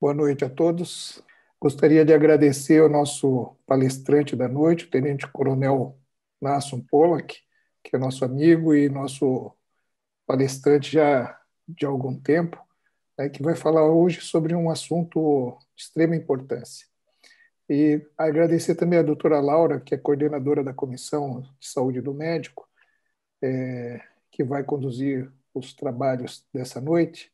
Boa noite a todos. Gostaria de agradecer ao nosso palestrante da noite, o Tenente Coronel Nasson Pollack, que é nosso amigo e nosso palestrante já de algum tempo, né, que vai falar hoje sobre um assunto de extrema importância. E agradecer também à doutora Laura, que é coordenadora da Comissão de Saúde do Médico, é, que vai conduzir os trabalhos dessa noite.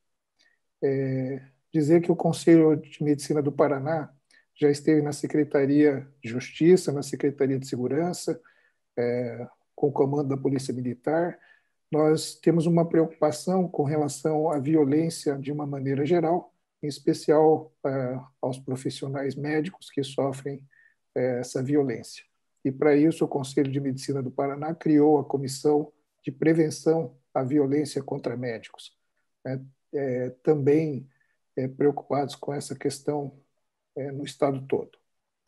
É, dizer que o Conselho de Medicina do Paraná já esteve na Secretaria de Justiça, na Secretaria de Segurança, é, com o comando da Polícia Militar. Nós temos uma preocupação com relação à violência de uma maneira geral, em especial é, aos profissionais médicos que sofrem é, essa violência. E para isso, o Conselho de Medicina do Paraná criou a Comissão de Prevenção à Violência contra Médicos. É, é, também é, preocupados com essa questão é, no estado todo.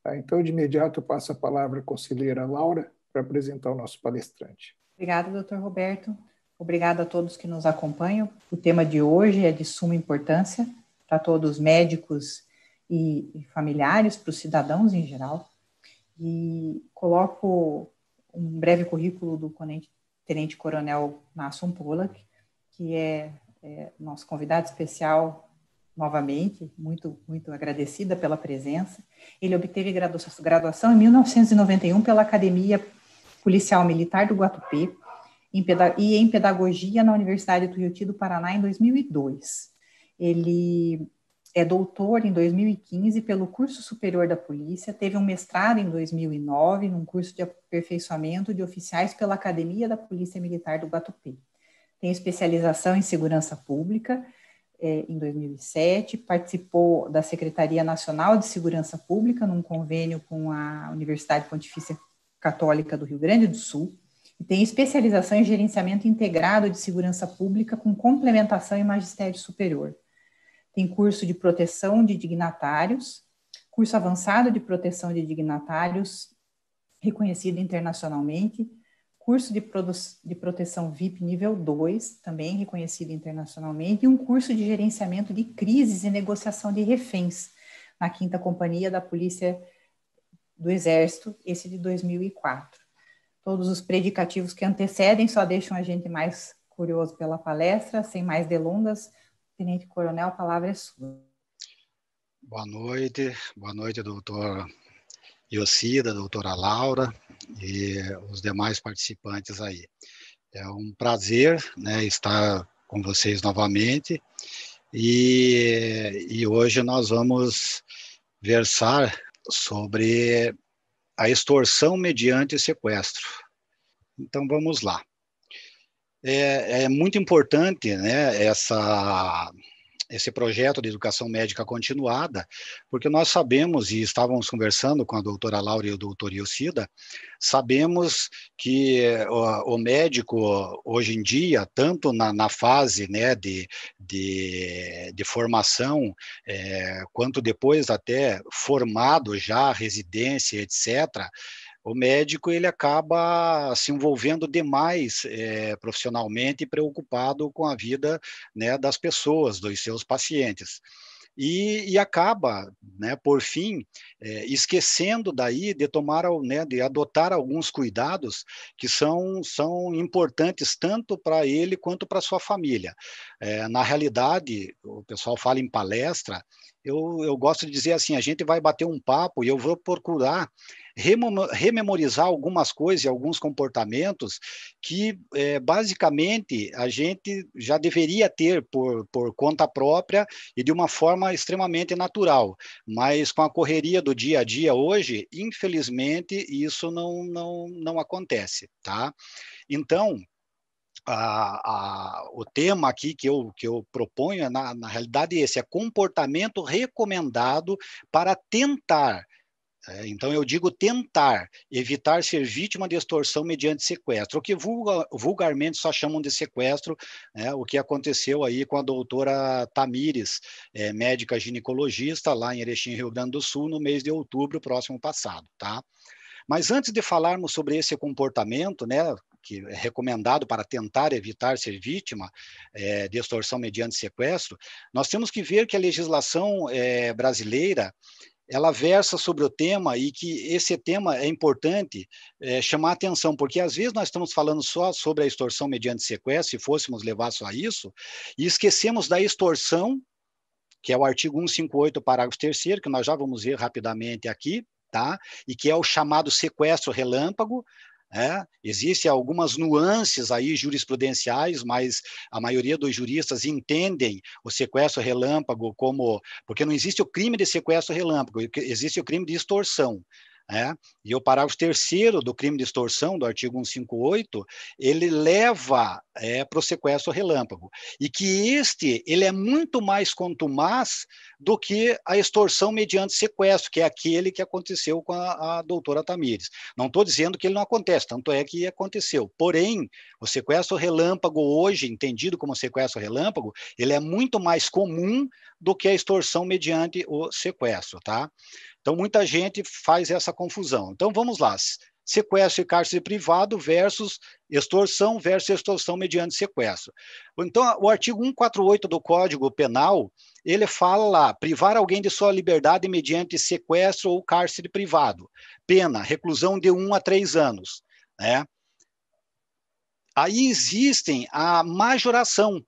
Tá? Então, de imediato, eu passo a palavra à conselheira Laura para apresentar o nosso palestrante. Obrigada, doutor Roberto. Obrigada a todos que nos acompanham. O tema de hoje é de suma importância para todos os médicos e familiares, para os cidadãos em geral. E coloco um breve currículo do Tenente Coronel Nasson Pollack, que é, é nosso convidado especial novamente, muito, muito agradecida pela presença. Ele obteve graduação em 1991 pela Academia Policial Militar do Guatupê em e em Pedagogia na Universidade do Tuiuti do Paraná em 2002. Ele é doutor em 2015 pelo curso superior da polícia, teve um mestrado em 2009 num curso de aperfeiçoamento de oficiais pela Academia da Polícia Militar do Guatupê. Tem especialização em segurança pública é, em 2007, participou da Secretaria Nacional de Segurança Pública, num convênio com a Universidade Pontifícia Católica do Rio Grande do Sul, e tem especialização em gerenciamento integrado de segurança pública com complementação em magistério superior. Tem curso de proteção de dignatários, curso avançado de proteção de dignatários, reconhecido internacionalmente, curso de, de proteção VIP nível 2, também reconhecido internacionalmente, e um curso de gerenciamento de crises e negociação de reféns, na quinta companhia da Polícia do Exército, esse de 2004. Todos os predicativos que antecedem só deixam a gente mais curioso pela palestra. Sem mais delongas, Tenente Coronel, a palavra é sua. Boa noite, boa noite, doutor Yocida, doutora Laura, e os demais participantes aí. É um prazer né, estar com vocês novamente e, e hoje nós vamos versar sobre a extorsão mediante sequestro. Então vamos lá. É, é muito importante né, essa esse projeto de educação médica continuada, porque nós sabemos, e estávamos conversando com a doutora Laura e o doutor Iocida, sabemos que o, o médico, hoje em dia, tanto na, na fase né, de, de, de formação, é, quanto depois até formado já, residência, etc., o médico ele acaba se envolvendo demais é, profissionalmente, preocupado com a vida né, das pessoas, dos seus pacientes. E, e, acaba, né, por fim, é, esquecendo daí de tomar, né, de adotar alguns cuidados que são, são importantes tanto para ele quanto para sua família. É, na realidade, o pessoal fala em palestra, eu, eu gosto de dizer assim, a gente vai bater um papo e eu vou procurar rememorizar algumas coisas e alguns comportamentos que, é, basicamente, a gente já deveria ter por, por conta própria e de uma forma extremamente natural. Mas com a correria do dia a dia hoje, infelizmente, isso não, não, não acontece, tá? Então, a, a, o tema aqui que eu, que eu proponho é, na, na realidade, esse é comportamento recomendado para tentar é, então, eu digo tentar evitar ser vítima de extorsão mediante sequestro, o que vulga, vulgarmente só chamam de sequestro, né, o que aconteceu aí com a doutora Tamires, é, médica ginecologista, lá em Erechim, Rio Grande do Sul, no mês de outubro próximo passado. Tá? Mas antes de falarmos sobre esse comportamento, né, que é recomendado para tentar evitar ser vítima é, de extorsão mediante sequestro, nós temos que ver que a legislação é, brasileira ela versa sobre o tema e que esse tema é importante é, chamar atenção, porque às vezes nós estamos falando só sobre a extorsão mediante sequestro, se fôssemos levar só isso, e esquecemos da extorsão, que é o artigo 158, parágrafo 3 que nós já vamos ver rapidamente aqui, tá? E que é o chamado sequestro relâmpago, é, Existem algumas nuances aí jurisprudenciais, mas a maioria dos juristas entendem o sequestro relâmpago como. Porque não existe o crime de sequestro relâmpago, existe o crime de extorsão. Né? E o parágrafo terceiro do crime de extorsão, do artigo 158, ele leva é, para o sequestro relâmpago. E que este ele é muito mais contumaz do que a extorsão mediante sequestro, que é aquele que aconteceu com a, a doutora Tamires. Não estou dizendo que ele não acontece, tanto é que aconteceu. Porém, o sequestro relâmpago hoje, entendido como sequestro relâmpago, ele é muito mais comum do que a extorsão mediante o sequestro, tá? Então, muita gente faz essa confusão. Então, vamos lá. Sequestro e cárcere privado versus extorsão versus extorsão mediante sequestro. Então, o artigo 148 do Código Penal, ele fala lá, privar alguém de sua liberdade mediante sequestro ou cárcere privado. Pena, reclusão de um a três anos. Né? Aí existem a majoração,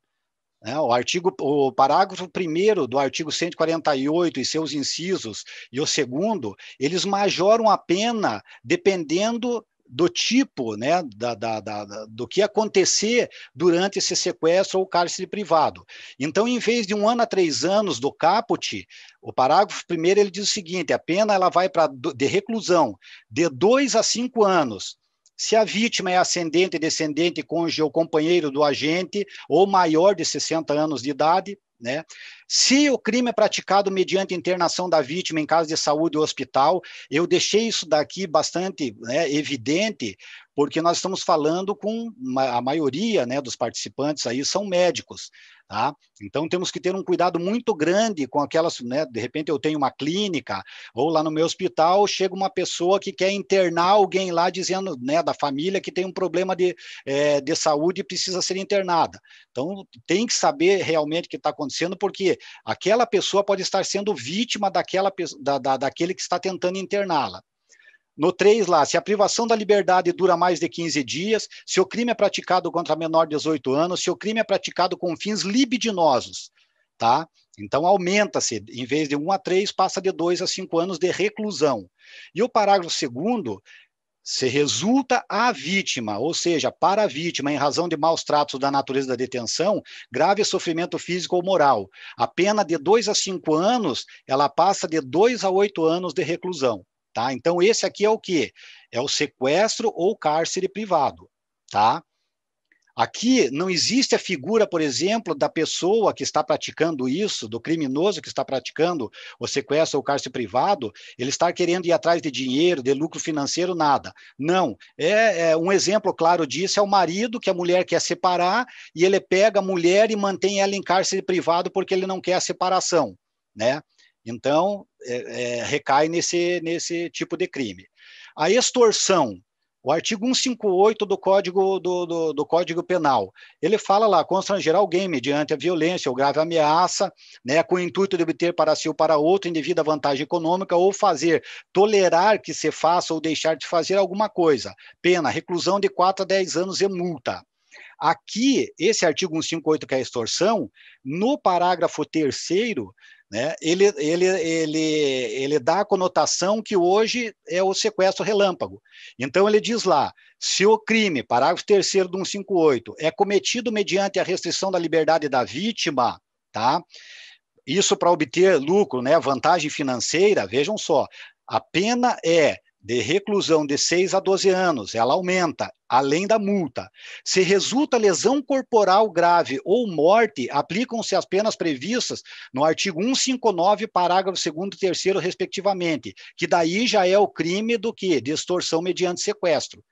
né, o artigo, o parágrafo primeiro do artigo 148 e seus incisos e o segundo, eles majoram a pena dependendo do tipo, né, da, da, da, do que acontecer durante esse sequestro ou cárcere privado. Então, em vez de um ano a três anos do caput, o parágrafo primeiro ele diz o seguinte: a pena ela vai para de reclusão de dois a cinco anos se a vítima é ascendente, descendente, cônjuge ou companheiro do agente, ou maior de 60 anos de idade, né? Se o crime é praticado mediante internação da vítima em casa de saúde ou hospital, eu deixei isso daqui bastante né, evidente, porque nós estamos falando com a maioria né, dos participantes aí são médicos. Tá? Então temos que ter um cuidado muito grande com aquelas, né, de repente eu tenho uma clínica ou lá no meu hospital chega uma pessoa que quer internar alguém lá dizendo né, da família que tem um problema de, é, de saúde e precisa ser internada. Então tem que saber realmente o que está acontecendo porque aquela pessoa pode estar sendo vítima daquela, da, da, daquele que está tentando interná-la. No 3 lá, se a privação da liberdade dura mais de 15 dias, se o crime é praticado contra menor de 18 anos, se o crime é praticado com fins libidinosos, tá? Então aumenta-se, em vez de 1 a 3, passa de 2 a 5 anos de reclusão. E o parágrafo 2 se resulta à vítima, ou seja, para a vítima, em razão de maus tratos da natureza da detenção, grave sofrimento físico ou moral. A pena de 2 a 5 anos, ela passa de 2 a 8 anos de reclusão. Tá? Então, esse aqui é o que? É o sequestro ou cárcere privado. Tá? Aqui não existe a figura, por exemplo, da pessoa que está praticando isso, do criminoso que está praticando o sequestro ou o cárcere privado, ele está querendo ir atrás de dinheiro, de lucro financeiro, nada. Não. É, é, um exemplo claro disso é o marido que a mulher quer separar e ele pega a mulher e mantém ela em cárcere privado porque ele não quer a separação, né? Então é, é, recai nesse nesse tipo de crime. A extorsão o artigo 158 do Código, do, do, do Código Penal, ele fala lá, constranger alguém mediante a violência ou grave ameaça, né, com o intuito de obter para si ou para outro indevida vantagem econômica ou fazer tolerar que se faça ou deixar de fazer alguma coisa. Pena, reclusão de 4 a 10 anos e multa. Aqui, esse artigo 158, que é a extorsão, no parágrafo terceiro, né? Ele, ele, ele, ele dá a conotação que hoje é o sequestro relâmpago. Então, ele diz lá: se o crime, parágrafo 3 do 158, é cometido mediante a restrição da liberdade da vítima, tá? isso para obter lucro, né? vantagem financeira, vejam só, a pena é de reclusão de 6 a 12 anos, ela aumenta, além da multa. Se resulta lesão corporal grave ou morte, aplicam-se as penas previstas no artigo 159, parágrafo 2 e 3, respectivamente, que daí já é o crime do que? De extorsão mediante sequestro.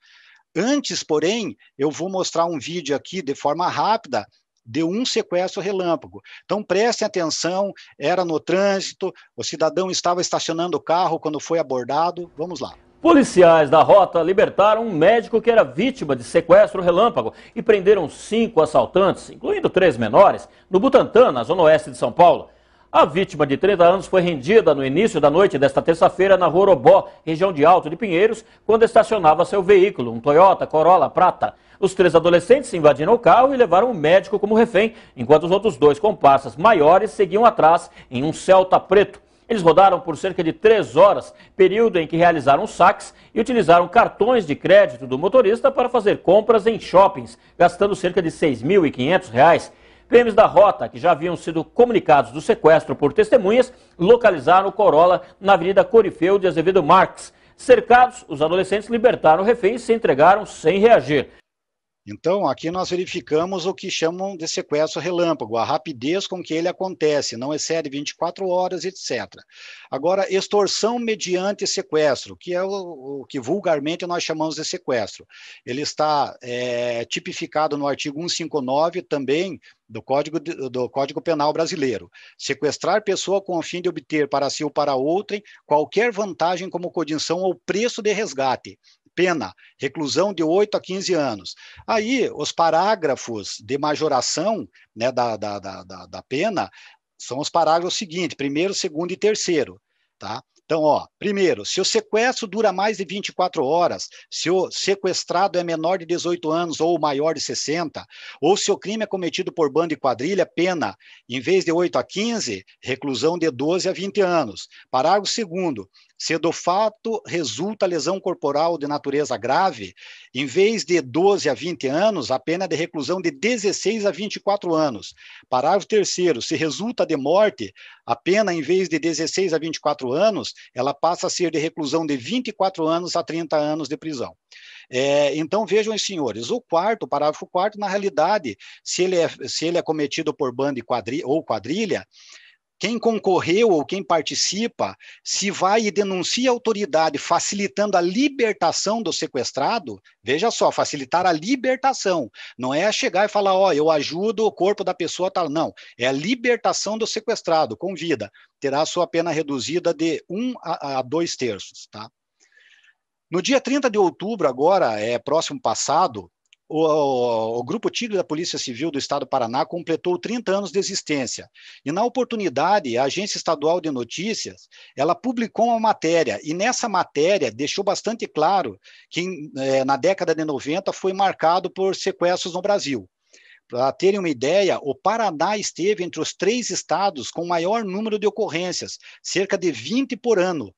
Antes, porém, eu vou mostrar um vídeo aqui de forma rápida de um sequestro relâmpago. Então prestem atenção, era no trânsito, o cidadão estava estacionando o carro quando foi abordado. Vamos lá. Policiais da Rota libertaram um médico que era vítima de sequestro relâmpago e prenderam cinco assaltantes, incluindo três menores, no Butantã, na zona oeste de São Paulo. A vítima de 30 anos foi rendida no início da noite desta terça-feira na Rorobó, região de Alto de Pinheiros, quando estacionava seu veículo, um Toyota Corolla Prata. Os três adolescentes invadiram o carro e levaram o médico como refém, enquanto os outros dois comparsas maiores seguiam atrás em um Celta preto. Eles rodaram por cerca de três horas, período em que realizaram saques e utilizaram cartões de crédito do motorista para fazer compras em shoppings, gastando cerca de R$ 6.500. PMs da Rota, que já haviam sido comunicados do sequestro por testemunhas, localizaram o Corolla na Avenida Corifeu de Azevedo Marques. Cercados, os adolescentes libertaram o refém e se entregaram sem reagir. Então, aqui nós verificamos o que chamam de sequestro relâmpago, a rapidez com que ele acontece, não excede 24 horas, etc. Agora, extorsão mediante sequestro, que é o, o que vulgarmente nós chamamos de sequestro, ele está é, tipificado no artigo 159 também do Código, do Código Penal Brasileiro. Sequestrar pessoa com o fim de obter para si ou para outrem qualquer vantagem como condição ou preço de resgate, pena, reclusão de 8 a 15 anos. Aí, os parágrafos de majoração né, da, da, da, da pena são os parágrafos seguintes: primeiro, segundo e terceiro. Tá? Então, ó, primeiro, se o sequestro dura mais de 24 horas, se o sequestrado é menor de 18 anos ou maior de 60, ou se o crime é cometido por bando e quadrilha, pena, em vez de 8 a 15, reclusão de 12 a 20 anos. Parágrafo segundo, se do fato resulta lesão corporal de natureza grave, em vez de 12 a 20 anos, a pena é de reclusão de 16 a 24 anos. Parágrafo terceiro, se resulta de morte, a pena, em vez de 16 a 24 anos, ela passa a ser de reclusão de 24 anos a 30 anos de prisão. É, então, vejam os senhores, o quarto, parágrafo quarto, na realidade, se ele é, se ele é cometido por banda ou quadrilha, quem concorreu ou quem participa, se vai e denuncia a autoridade facilitando a libertação do sequestrado, veja só, facilitar a libertação. Não é chegar e falar, ó, oh, eu ajudo o corpo da pessoa tal. Tá Não, é a libertação do sequestrado com vida. Terá sua pena reduzida de um a, a dois terços, tá? No dia 30 de outubro, agora, é próximo passado, o, o, o, Grupo Tigre da Polícia Civil do Estado do Paraná completou 30 anos de existência. E, na oportunidade, a Agência Estadual de Notícias ela publicou uma matéria, e nessa matéria deixou bastante claro que, é, na década de 90, foi marcado por sequestros no Brasil. Para terem uma ideia, o Paraná esteve entre os três estados com maior número de ocorrências, cerca de 20 por ano,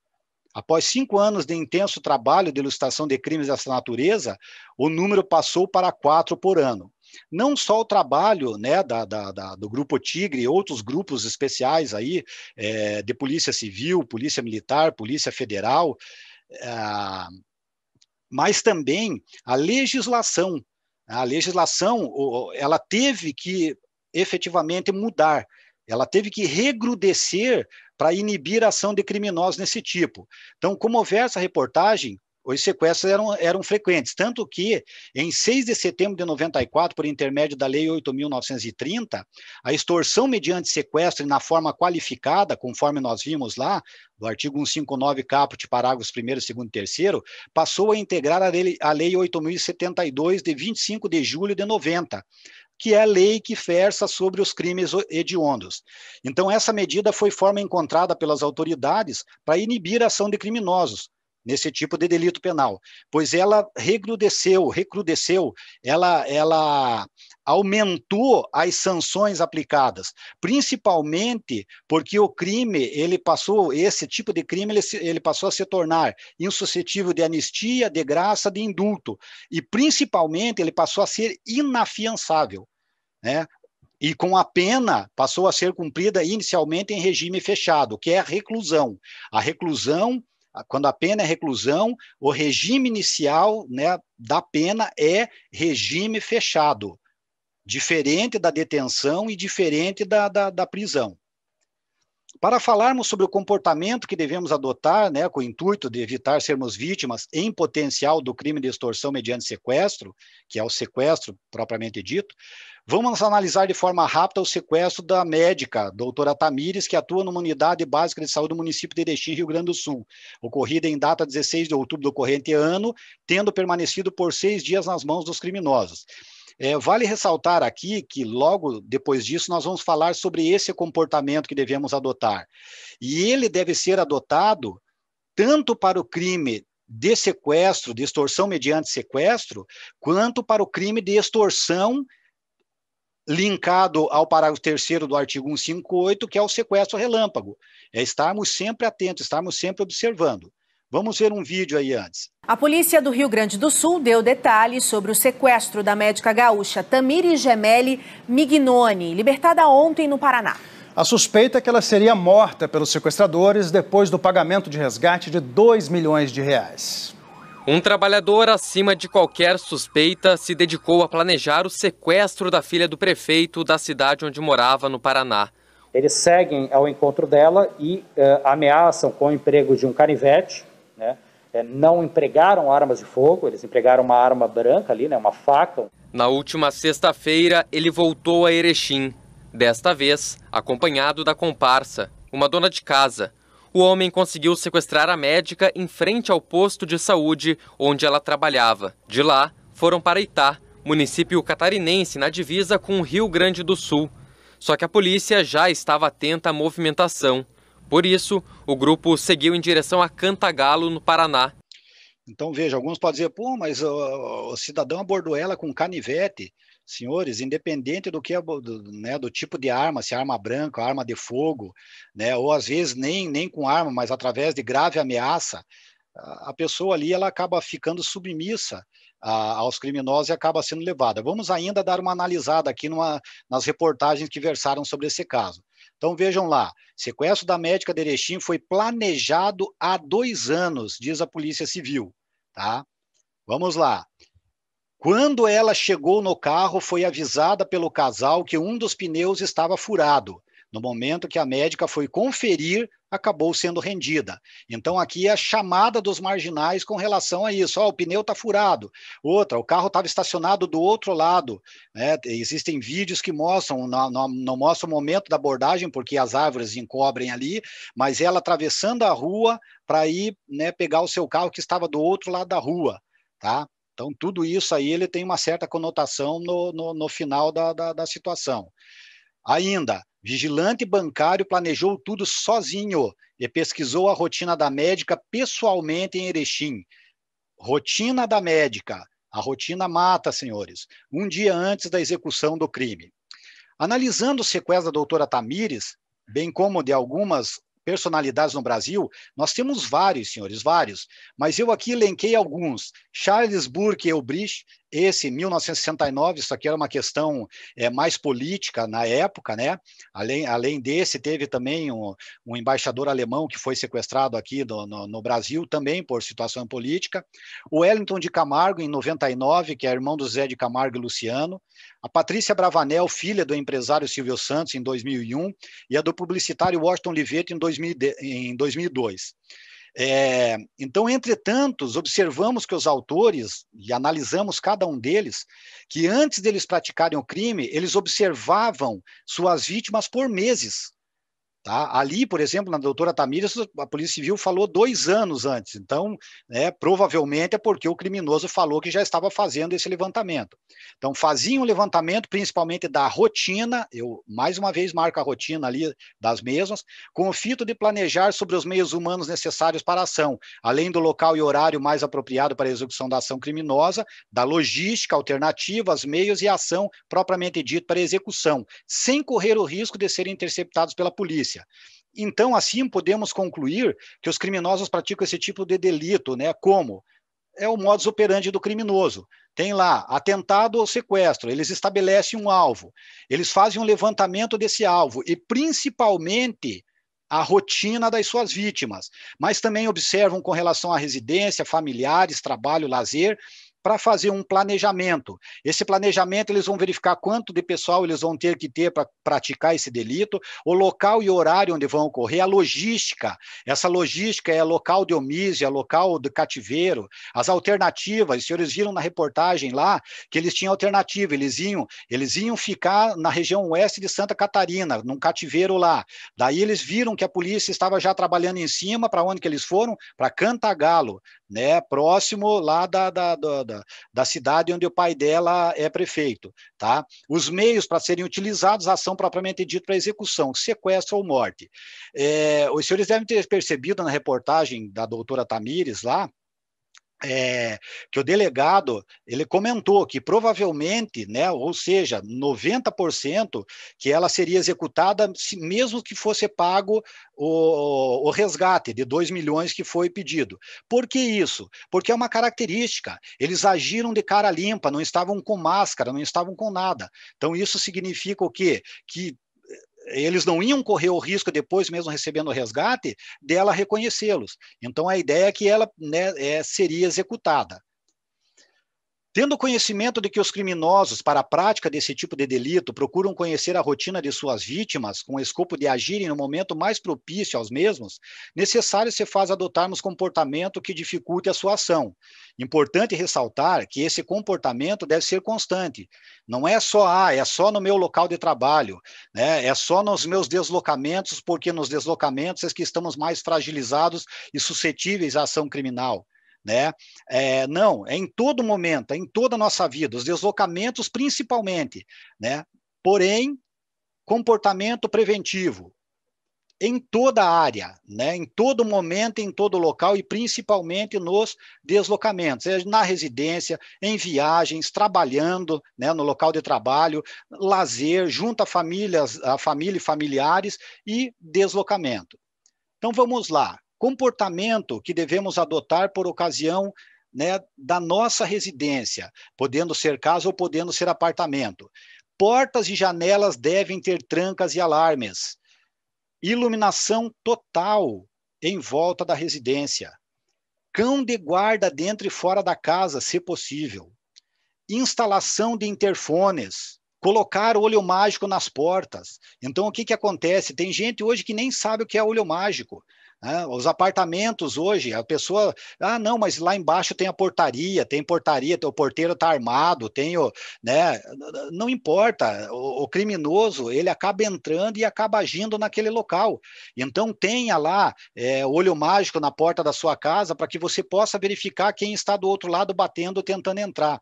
Após cinco anos de intenso trabalho de ilustração de crimes dessa natureza, o número passou para quatro por ano. Não só o trabalho né, da, da, da do Grupo Tigre e outros grupos especiais aí, é, de Polícia Civil, Polícia Militar, Polícia Federal, é, mas também a legislação. A legislação ela teve que efetivamente mudar, ela teve que regrudecer para inibir a ação de criminosos nesse tipo. Então, como houver essa reportagem, os sequestros eram, eram frequentes, tanto que em 6 de setembro de 94, por intermédio da Lei 8.930, a extorsão mediante sequestro na forma qualificada, conforme nós vimos lá, do artigo 159, caput, parágrafos 1 2 e 3 passou a integrar a Lei, a lei 8.072, de 25 de julho de 90, que é a lei que versa sobre os crimes hediondos. Então, essa medida foi forma encontrada pelas autoridades para inibir a ação de criminosos, nesse tipo de delito penal, pois ela recrudesceu, recrudesceu, ela, ela aumentou as sanções aplicadas, principalmente porque o crime, ele passou, esse tipo de crime, ele, ele passou a se tornar insuscetível de anistia, de graça, de indulto, e principalmente ele passou a ser inafiançável, né? e com a pena passou a ser cumprida inicialmente em regime fechado, que é a reclusão. A reclusão quando a pena é reclusão, o regime inicial né, da pena é regime fechado, diferente da detenção e diferente da, da, da prisão. Para falarmos sobre o comportamento que devemos adotar, né, com o intuito de evitar sermos vítimas em potencial do crime de extorsão mediante sequestro, que é o sequestro propriamente dito, vamos analisar de forma rápida o sequestro da médica, doutora Tamires, que atua numa unidade básica de saúde do município de Erechim, Rio Grande do Sul, ocorrida em data 16 de outubro do corrente ano, tendo permanecido por seis dias nas mãos dos criminosos. É, vale ressaltar aqui que logo depois disso nós vamos falar sobre esse comportamento que devemos adotar. E ele deve ser adotado tanto para o crime de sequestro, de extorsão mediante sequestro, quanto para o crime de extorsão linkado ao parágrafo 3 do artigo 158, que é o sequestro relâmpago. É estarmos sempre atentos, estarmos sempre observando. Vamos ver um vídeo aí antes. A polícia do Rio Grande do Sul deu detalhes sobre o sequestro da médica gaúcha Tamiri Gemelli Mignoni, libertada ontem no Paraná. A suspeita é que ela seria morta pelos sequestradores depois do pagamento de resgate de 2 milhões de reais. Um trabalhador acima de qualquer suspeita se dedicou a planejar o sequestro da filha do prefeito da cidade onde morava, no Paraná. Eles seguem ao encontro dela e uh, ameaçam com o emprego de um canivete, né? é, não empregaram armas de fogo, eles empregaram uma arma branca ali, né, uma faca. Na última sexta-feira, ele voltou a Erechim, desta vez acompanhado da comparsa, uma dona de casa. O homem conseguiu sequestrar a médica em frente ao posto de saúde onde ela trabalhava. De lá, foram para Itá, município catarinense na divisa com o Rio Grande do Sul. Só que a polícia já estava atenta à movimentação. Por isso, o grupo seguiu em direção a Cantagalo, no Paraná. Então, veja, alguns podem dizer, pô, mas o, o cidadão abordou ela com canivete. Senhores, independente do que do, né, do tipo de arma, se é arma branca, arma de fogo, né, ou às vezes nem, nem com arma, mas através de grave ameaça, a pessoa ali ela acaba ficando submissa a, aos criminosos e acaba sendo levada. Vamos ainda dar uma analisada aqui numa, nas reportagens que versaram sobre esse caso. Então vejam lá, sequestro da médica de Erechim foi planejado há dois anos, diz a Polícia Civil. Tá? Vamos lá. Quando ela chegou no carro, foi avisada pelo casal que um dos pneus estava furado. No momento que a médica foi conferir, acabou sendo rendida. Então, aqui é a chamada dos marginais com relação a isso. Oh, o pneu está furado. Outra, o carro estava estacionado do outro lado. Né? Existem vídeos que mostram, não, não, mostram o momento da abordagem, porque as árvores encobrem ali, mas é ela atravessando a rua para ir né, pegar o seu carro que estava do outro lado da rua. Tá? Então, tudo isso aí ele tem uma certa conotação no, no, no final da, da, da situação. Ainda, Vigilante bancário planejou tudo sozinho e pesquisou a rotina da médica pessoalmente em Erechim. Rotina da médica. A rotina mata, senhores, um dia antes da execução do crime. Analisando o sequestro da doutora Tamires, bem como de algumas personalidades no Brasil, nós temos vários, senhores, vários, mas eu aqui elenquei alguns. Charles Burke Elbrich, esse 1969, isso aqui era uma questão é, mais política na época, né? Além, além desse, teve também um, um embaixador alemão que foi sequestrado aqui do, no, no, Brasil, também por situação política. O Wellington de Camargo, em 99, que é irmão do Zé de Camargo e Luciano. A Patrícia Bravanel, filha do empresário Silvio Santos, em 2001. E a do publicitário Washington Livetti, em, em 2002. É, então, entretanto, observamos que os autores, e analisamos cada um deles, que antes deles praticarem o crime, eles observavam suas vítimas por meses. Tá? Ali, por exemplo, na doutora Tamires, a Polícia Civil falou dois anos antes. Então, né, provavelmente é porque o criminoso falou que já estava fazendo esse levantamento. Então, fazia um levantamento principalmente da rotina, eu mais uma vez marco a rotina ali das mesmas, com o fito de planejar sobre os meios humanos necessários para a ação, além do local e horário mais apropriado para a execução da ação criminosa, da logística, alternativas, meios e ação propriamente dito para a execução, sem correr o risco de serem interceptados pela polícia violência. Então, assim, podemos concluir que os criminosos praticam esse tipo de delito, né? Como? É o modus operandi do criminoso. Tem lá atentado ou sequestro, eles estabelecem um alvo, eles fazem um levantamento desse alvo e, principalmente, a rotina das suas vítimas, mas também observam com relação à residência, familiares, trabalho, lazer para fazer um planejamento. Esse planejamento eles vão verificar quanto de pessoal eles vão ter que ter para praticar esse delito, o local e horário onde vão ocorrer, a logística. Essa logística é local de é local de cativeiro, as alternativas. Os senhores viram na reportagem lá que eles tinham alternativa, eles iam, eles iam ficar na região oeste de Santa Catarina, num cativeiro lá. Daí eles viram que a polícia estava já trabalhando em cima, para onde que eles foram? Para Cantagalo, né? próximo lá da, da, da, da da cidade onde o pai dela é prefeito. Tá? Os meios para serem utilizados, a ação propriamente dita para execução, sequestro ou morte. É, os senhores devem ter percebido na reportagem da doutora Tamires lá, é, que o delegado ele comentou que provavelmente, né, ou seja, 90% que ela seria executada se, mesmo que fosse pago o, o resgate de 2 milhões que foi pedido. Por que isso? Porque é uma característica. Eles agiram de cara limpa, não estavam com máscara, não estavam com nada. Então isso significa o quê? Que eles não iam correr o risco depois, mesmo recebendo o resgate, dela reconhecê-los. Então a ideia é que ela né, é, seria executada. Tendo conhecimento de que os criminosos, para a prática desse tipo de delito, procuram conhecer a rotina de suas vítimas, com o escopo de agirem no momento mais propício aos mesmos, necessário se faz adotarmos comportamento que dificulte a sua ação. Importante ressaltar que esse comportamento deve ser constante. Não é só, ah, é só no meu local de trabalho, né? é só nos meus deslocamentos, porque nos deslocamentos é que estamos mais fragilizados e suscetíveis à ação criminal. Né? É, não, é em todo momento, é em toda a nossa vida, os deslocamentos principalmente. Né? Porém, comportamento preventivo em toda a área, né? em todo momento, em todo local e principalmente nos deslocamentos, seja é, na residência, em viagens, trabalhando né? no local de trabalho, lazer, junto a, famílias, a família e familiares e deslocamento. Então vamos lá, comportamento que devemos adotar por ocasião né, da nossa residência, podendo ser casa ou podendo ser apartamento. Portas e janelas devem ter trancas e alarmes. Iluminação total em volta da residência. Cão de guarda dentro e fora da casa, se possível. Instalação de interfones. Colocar olho mágico nas portas. Então, o que, que acontece? Tem gente hoje que nem sabe o que é olho mágico. Né? Os apartamentos hoje, a pessoa, ah, não, mas lá embaixo tem a portaria, tem portaria, o porteiro está armado, tem o, né? Não importa, o, o, criminoso ele acaba entrando e acaba agindo naquele local. Então tenha lá é, olho mágico na porta da sua casa para que você possa verificar quem está do outro lado batendo, tentando entrar.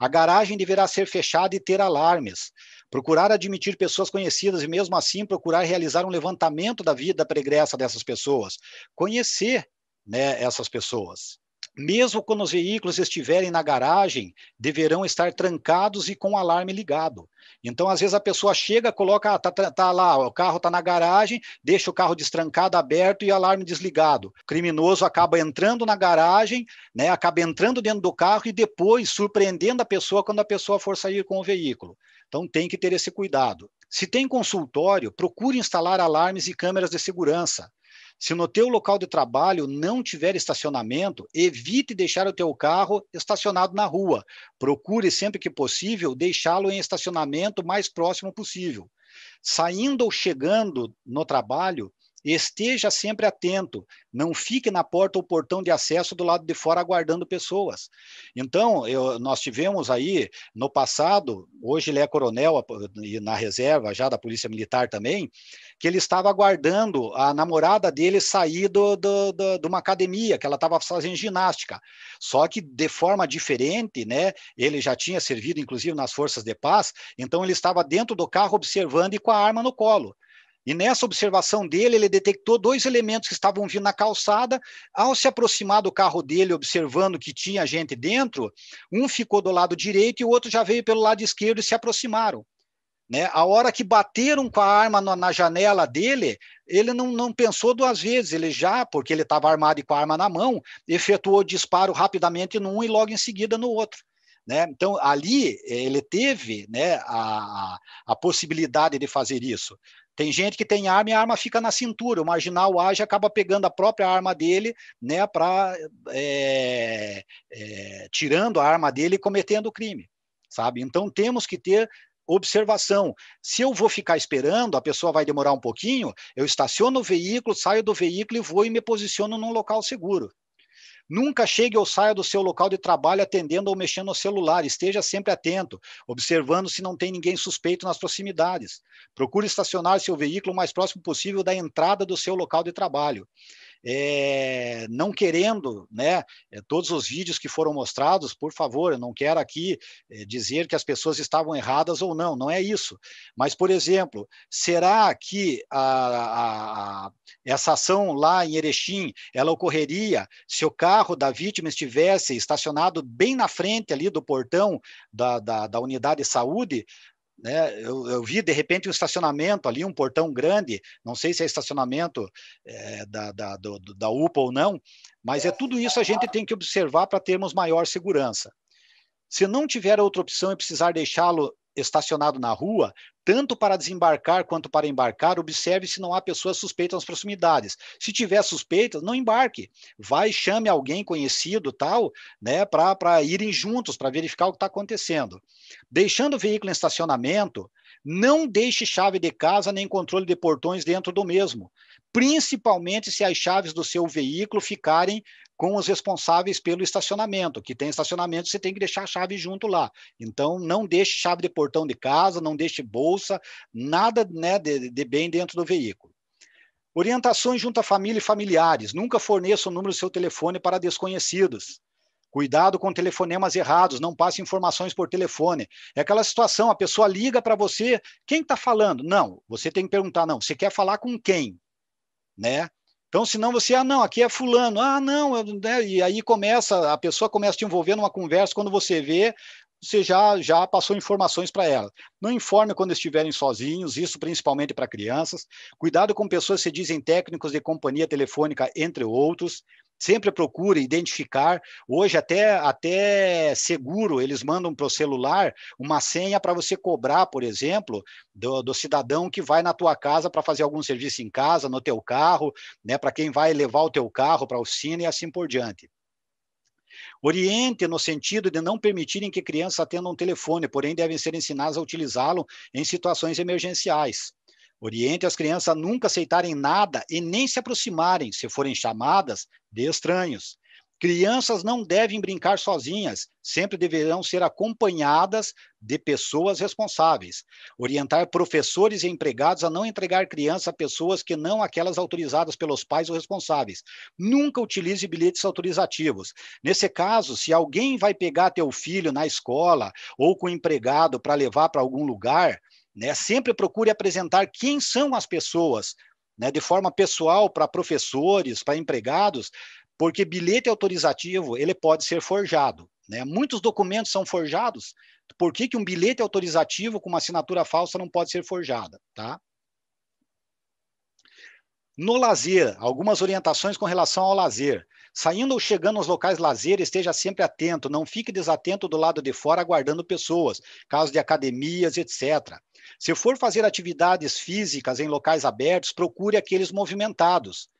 A garagem deverá ser fechada e ter alarmes. Procurar admitir pessoas conhecidas e, mesmo assim, procurar realizar um levantamento da vida pregressa dessas pessoas. Conhecer né, essas pessoas. Mesmo quando os veículos estiverem na garagem, deverão estar trancados e com o alarme ligado. Então, às vezes, a pessoa chega, coloca, ah, tá, tá lá, o carro está na garagem, deixa o carro destrancado, aberto e alarme desligado. O criminoso acaba entrando na garagem, né, acaba entrando dentro do carro e depois surpreendendo a pessoa quando a pessoa for sair com o veículo. Então tem que ter esse cuidado. Se tem consultório, procure instalar alarmes e câmeras de segurança. Se no teu local de trabalho não tiver estacionamento, evite deixar o teu carro estacionado na rua. Procure sempre que possível deixá-lo em estacionamento mais próximo possível. Saindo ou chegando no trabalho, Esteja sempre atento, não fique na porta ou portão de acesso do lado de fora aguardando pessoas. Então, eu, nós tivemos aí no passado, hoje ele é coronel na reserva já da Polícia Militar também, que ele estava aguardando a namorada dele sair do, do, do, de uma academia, que ela estava fazendo ginástica. Só que de forma diferente, né? Ele já tinha servido, inclusive, nas forças de paz, então ele estava dentro do carro observando e com a arma no colo. E nessa observação dele, ele detectou dois elementos que estavam vindo na calçada. Ao se aproximar do carro dele, observando que tinha gente dentro, um ficou do lado direito e o outro já veio pelo lado esquerdo e se aproximaram. Né? A hora que bateram com a arma na, na janela dele, ele não, não, pensou duas vezes, ele já, porque ele estava armado e com a arma na mão, efetuou o disparo rapidamente num e logo em seguida no outro. Né? Então, ali eh, ele teve né, a, a, possibilidade de fazer isso. Tem gente que tem arma e a arma fica na cintura. O marginal age acaba pegando a própria arma dele, né, para é, é, tirando a arma dele e cometendo o crime, sabe? Então temos que ter observação. Se eu vou ficar esperando, a pessoa vai demorar um pouquinho, eu estaciono o veículo, saio do veículo e vou e me posiciono num local seguro. Nunca chegue ou saia do seu local de trabalho atendendo ou mexendo no celular. Esteja sempre atento, observando se não tem ninguém suspeito nas proximidades. Procure estacionar seu veículo o mais próximo possível da entrada do seu local de trabalho é, não querendo, né, eh, todos os vídeos que foram mostrados, por favor, eu não quero aqui é, dizer que as pessoas estavam erradas ou não, não é isso. Mas, por exemplo, será que a, a, a, essa ação lá em Erechim, ela ocorreria se o carro da vítima estivesse estacionado bem na frente ali do portão da, da, da unidade de saúde? Né? Eu, eu, vi de repente um estacionamento ali, um portão grande, não sei se é estacionamento é, da, da, do, da UPA ou não, mas é tudo isso a gente tem que observar para termos maior segurança. Se não tiver outra opção e precisar deixá-lo estacionado na rua, tanto para desembarcar quanto para embarcar, observe se não há pessoas suspeitas nas proximidades. Se tiver suspeitas, não embarque. Vai, chame alguém conhecido, tal, né, para irem juntos, para verificar o que está acontecendo. Deixando o veículo em estacionamento, não deixe chave de casa nem controle de portões dentro do mesmo, principalmente se as chaves do seu veículo ficarem com os responsáveis pelo estacionamento, que tem estacionamento, você tem que deixar a chave junto lá. Então, não deixe chave de portão de casa, não deixe bolsa, nada né, de, de bem dentro do veículo. Orientações junto à família e familiares. Nunca forneça o número do seu telefone para desconhecidos. Cuidado com telefonemas errados, não passe informações por telefone. É aquela situação, a pessoa liga para você, quem está falando? Não, você tem que perguntar, não, você quer falar com quem? Né? Então, senão você, ah, não, aqui é fulano, ah, não, né? e aí começa, a pessoa começa a te envolver numa conversa, quando você vê, você já, já passou informações para ela. Não informe quando estiverem sozinhos, isso principalmente para crianças. Cuidado com pessoas que se dizem técnicos de companhia telefônica, entre outros sempre procure identificar. Hoje, até, até seguro, eles mandam para o celular uma senha para você cobrar, por exemplo, do, do, cidadão que vai na tua casa para fazer algum serviço em casa, no teu carro, né, para quem vai levar o teu carro para a oficina e assim por diante. Oriente no sentido de não permitirem que crianças atendam um telefone, porém devem ser ensinadas a utilizá-lo em situações emergenciais. Oriente as crianças a nunca aceitarem nada e nem se aproximarem, se forem chamadas, de estranhos. Crianças não devem brincar sozinhas, sempre deverão ser acompanhadas de pessoas responsáveis. Orientar professores e empregados a não entregar criança a pessoas que não aquelas autorizadas pelos pais ou responsáveis. Nunca utilize bilhetes autorizativos. Nesse caso, se alguém vai pegar teu filho na escola ou com um empregado para levar para algum lugar, né? Sempre procure apresentar quem são as pessoas, né? de forma pessoal, para professores, para empregados, porque bilhete autorizativo ele pode ser forjado. Né? Muitos documentos são forjados. Por que, que um bilhete autorizativo com uma assinatura falsa não pode ser forjada? Tá? No lazer, algumas orientações com relação ao lazer. Saindo ou chegando aos locais lazer, esteja sempre atento, não fique desatento do lado de fora aguardando pessoas, caso de academias, etc. Se for fazer atividades físicas em locais abertos, procure aqueles movimentados.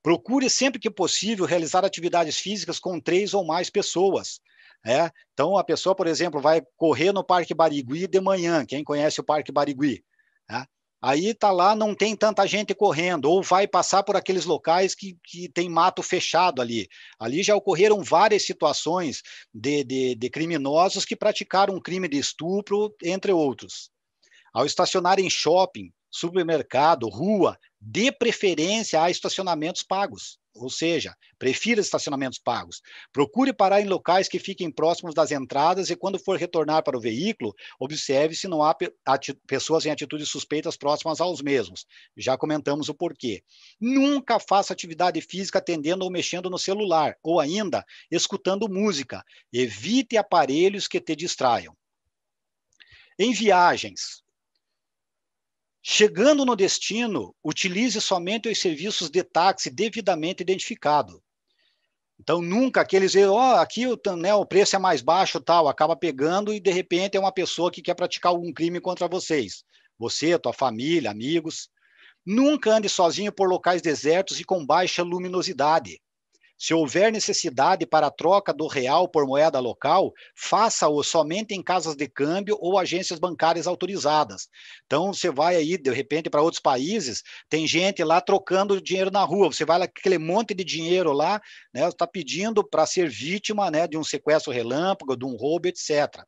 Procure sempre que possível realizar atividades físicas com três ou mais pessoas. É? Então, a pessoa, por exemplo, vai correr no Parque Barigui de manhã, quem conhece o Parque Barigui. É? Né? Aí está lá, não tem tanta gente correndo, ou vai passar por aqueles locais que, que tem mato fechado ali. Ali já ocorreram várias situações de, de, de criminosos que praticaram um crime de estupro, entre outros. Ao estacionar em shopping, supermercado, rua, dê preferência a estacionamentos pagos ou seja, prefira estacionamentos pagos. Procure parar em locais que fiquem próximos das entradas e, quando for retornar para o veículo, observe se não há pessoas em atitudes suspeitas próximas aos mesmos. Já comentamos o porquê. Nunca faça atividade física atendendo ou mexendo no celular, ou ainda escutando música. Evite aparelhos que te distraiam. Em viagens, Chegando no destino, utilize somente os serviços de táxi devidamente identificado. Então, nunca aqueles, ó, oh, aqui o, né, o preço é mais baixo, tal, acaba pegando e de repente é uma pessoa que quer praticar algum crime contra vocês. Você, tua família, amigos. Nunca ande sozinho por locais desertos e com baixa luminosidade. Se houver necessidade para a troca do real por moeda local, faça-o somente em casas de câmbio ou agências bancárias autorizadas. Então, você vai aí, de repente, para outros países, tem gente lá trocando dinheiro na rua, você vai lá aquele monte de dinheiro lá, né, está pedindo para ser vítima né, de um sequestro relâmpago, de um roubo, etc.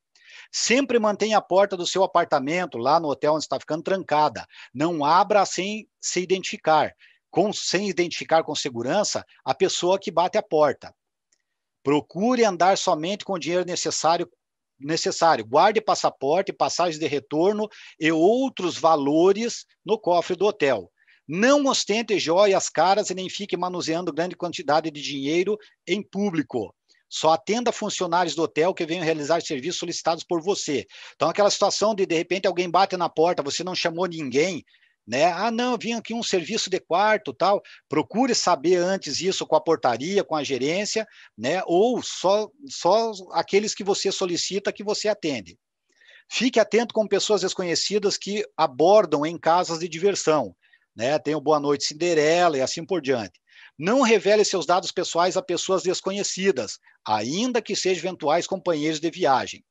Sempre mantenha a porta do seu apartamento, lá no hotel onde está ficando, trancada. Não abra sem se identificar com, sem identificar com segurança a pessoa que bate a porta. Procure andar somente com o dinheiro necessário necessário. Guarde passaporte, passagem de retorno e outros valores no cofre do hotel. Não ostente joias caras e nem fique manuseando grande quantidade de dinheiro em público. Só atenda funcionários do hotel que venham realizar serviços solicitados por você. Então, aquela situação de, de repente, alguém bate na porta, você não chamou ninguém, né? Ah, não, vim aqui um serviço de quarto, tal. Procure saber antes isso com a portaria, com a gerência, né? Ou só só aqueles que você solicita que você atende. Fique atento com pessoas desconhecidas que abordam em casas de diversão, né? Tem o Boa Noite Cinderela e assim por diante. Não revele seus dados pessoais a pessoas desconhecidas, ainda que sejam eventuais companheiros de viagem.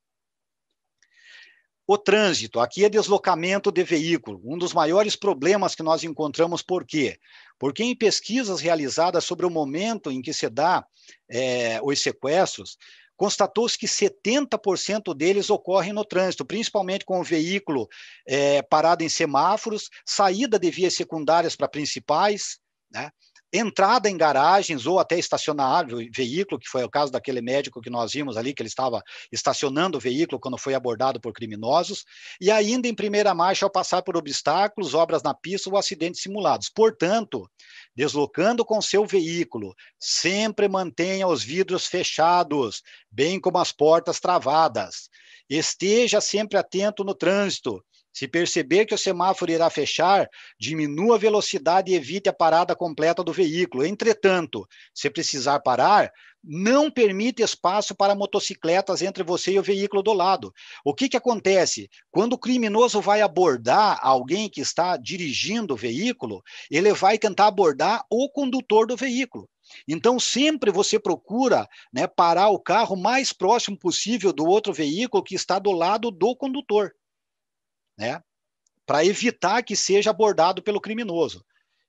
O trânsito, aqui é deslocamento de veículo, um dos maiores problemas que nós encontramos, por quê? Porque em pesquisas realizadas sobre o momento em que se dá é, os sequestros, constatou-se que 70% deles ocorrem no trânsito, principalmente com o veículo é, parado em semáforos, saída de vias secundárias para principais, né? entrada em garagens ou até estacionar o veículo, que foi o caso daquele médico que nós vimos ali, que ele estava estacionando o veículo quando foi abordado por criminosos, e ainda em primeira marcha ao passar por obstáculos, obras na pista ou acidentes simulados. Portanto, deslocando com seu veículo, sempre mantenha os vidros fechados, bem como as portas travadas. Esteja sempre atento no trânsito se perceber que o semáforo irá fechar, diminua a velocidade e evite a parada completa do veículo. Entretanto, se precisar parar, não permite espaço para motocicletas entre você e o veículo do lado. O que, que acontece? Quando o criminoso vai abordar alguém que está dirigindo o veículo, ele vai tentar abordar o condutor do veículo. Então, sempre você procura né, parar o carro mais próximo possível do outro veículo que está do lado do condutor né? Para evitar que seja abordado pelo criminoso.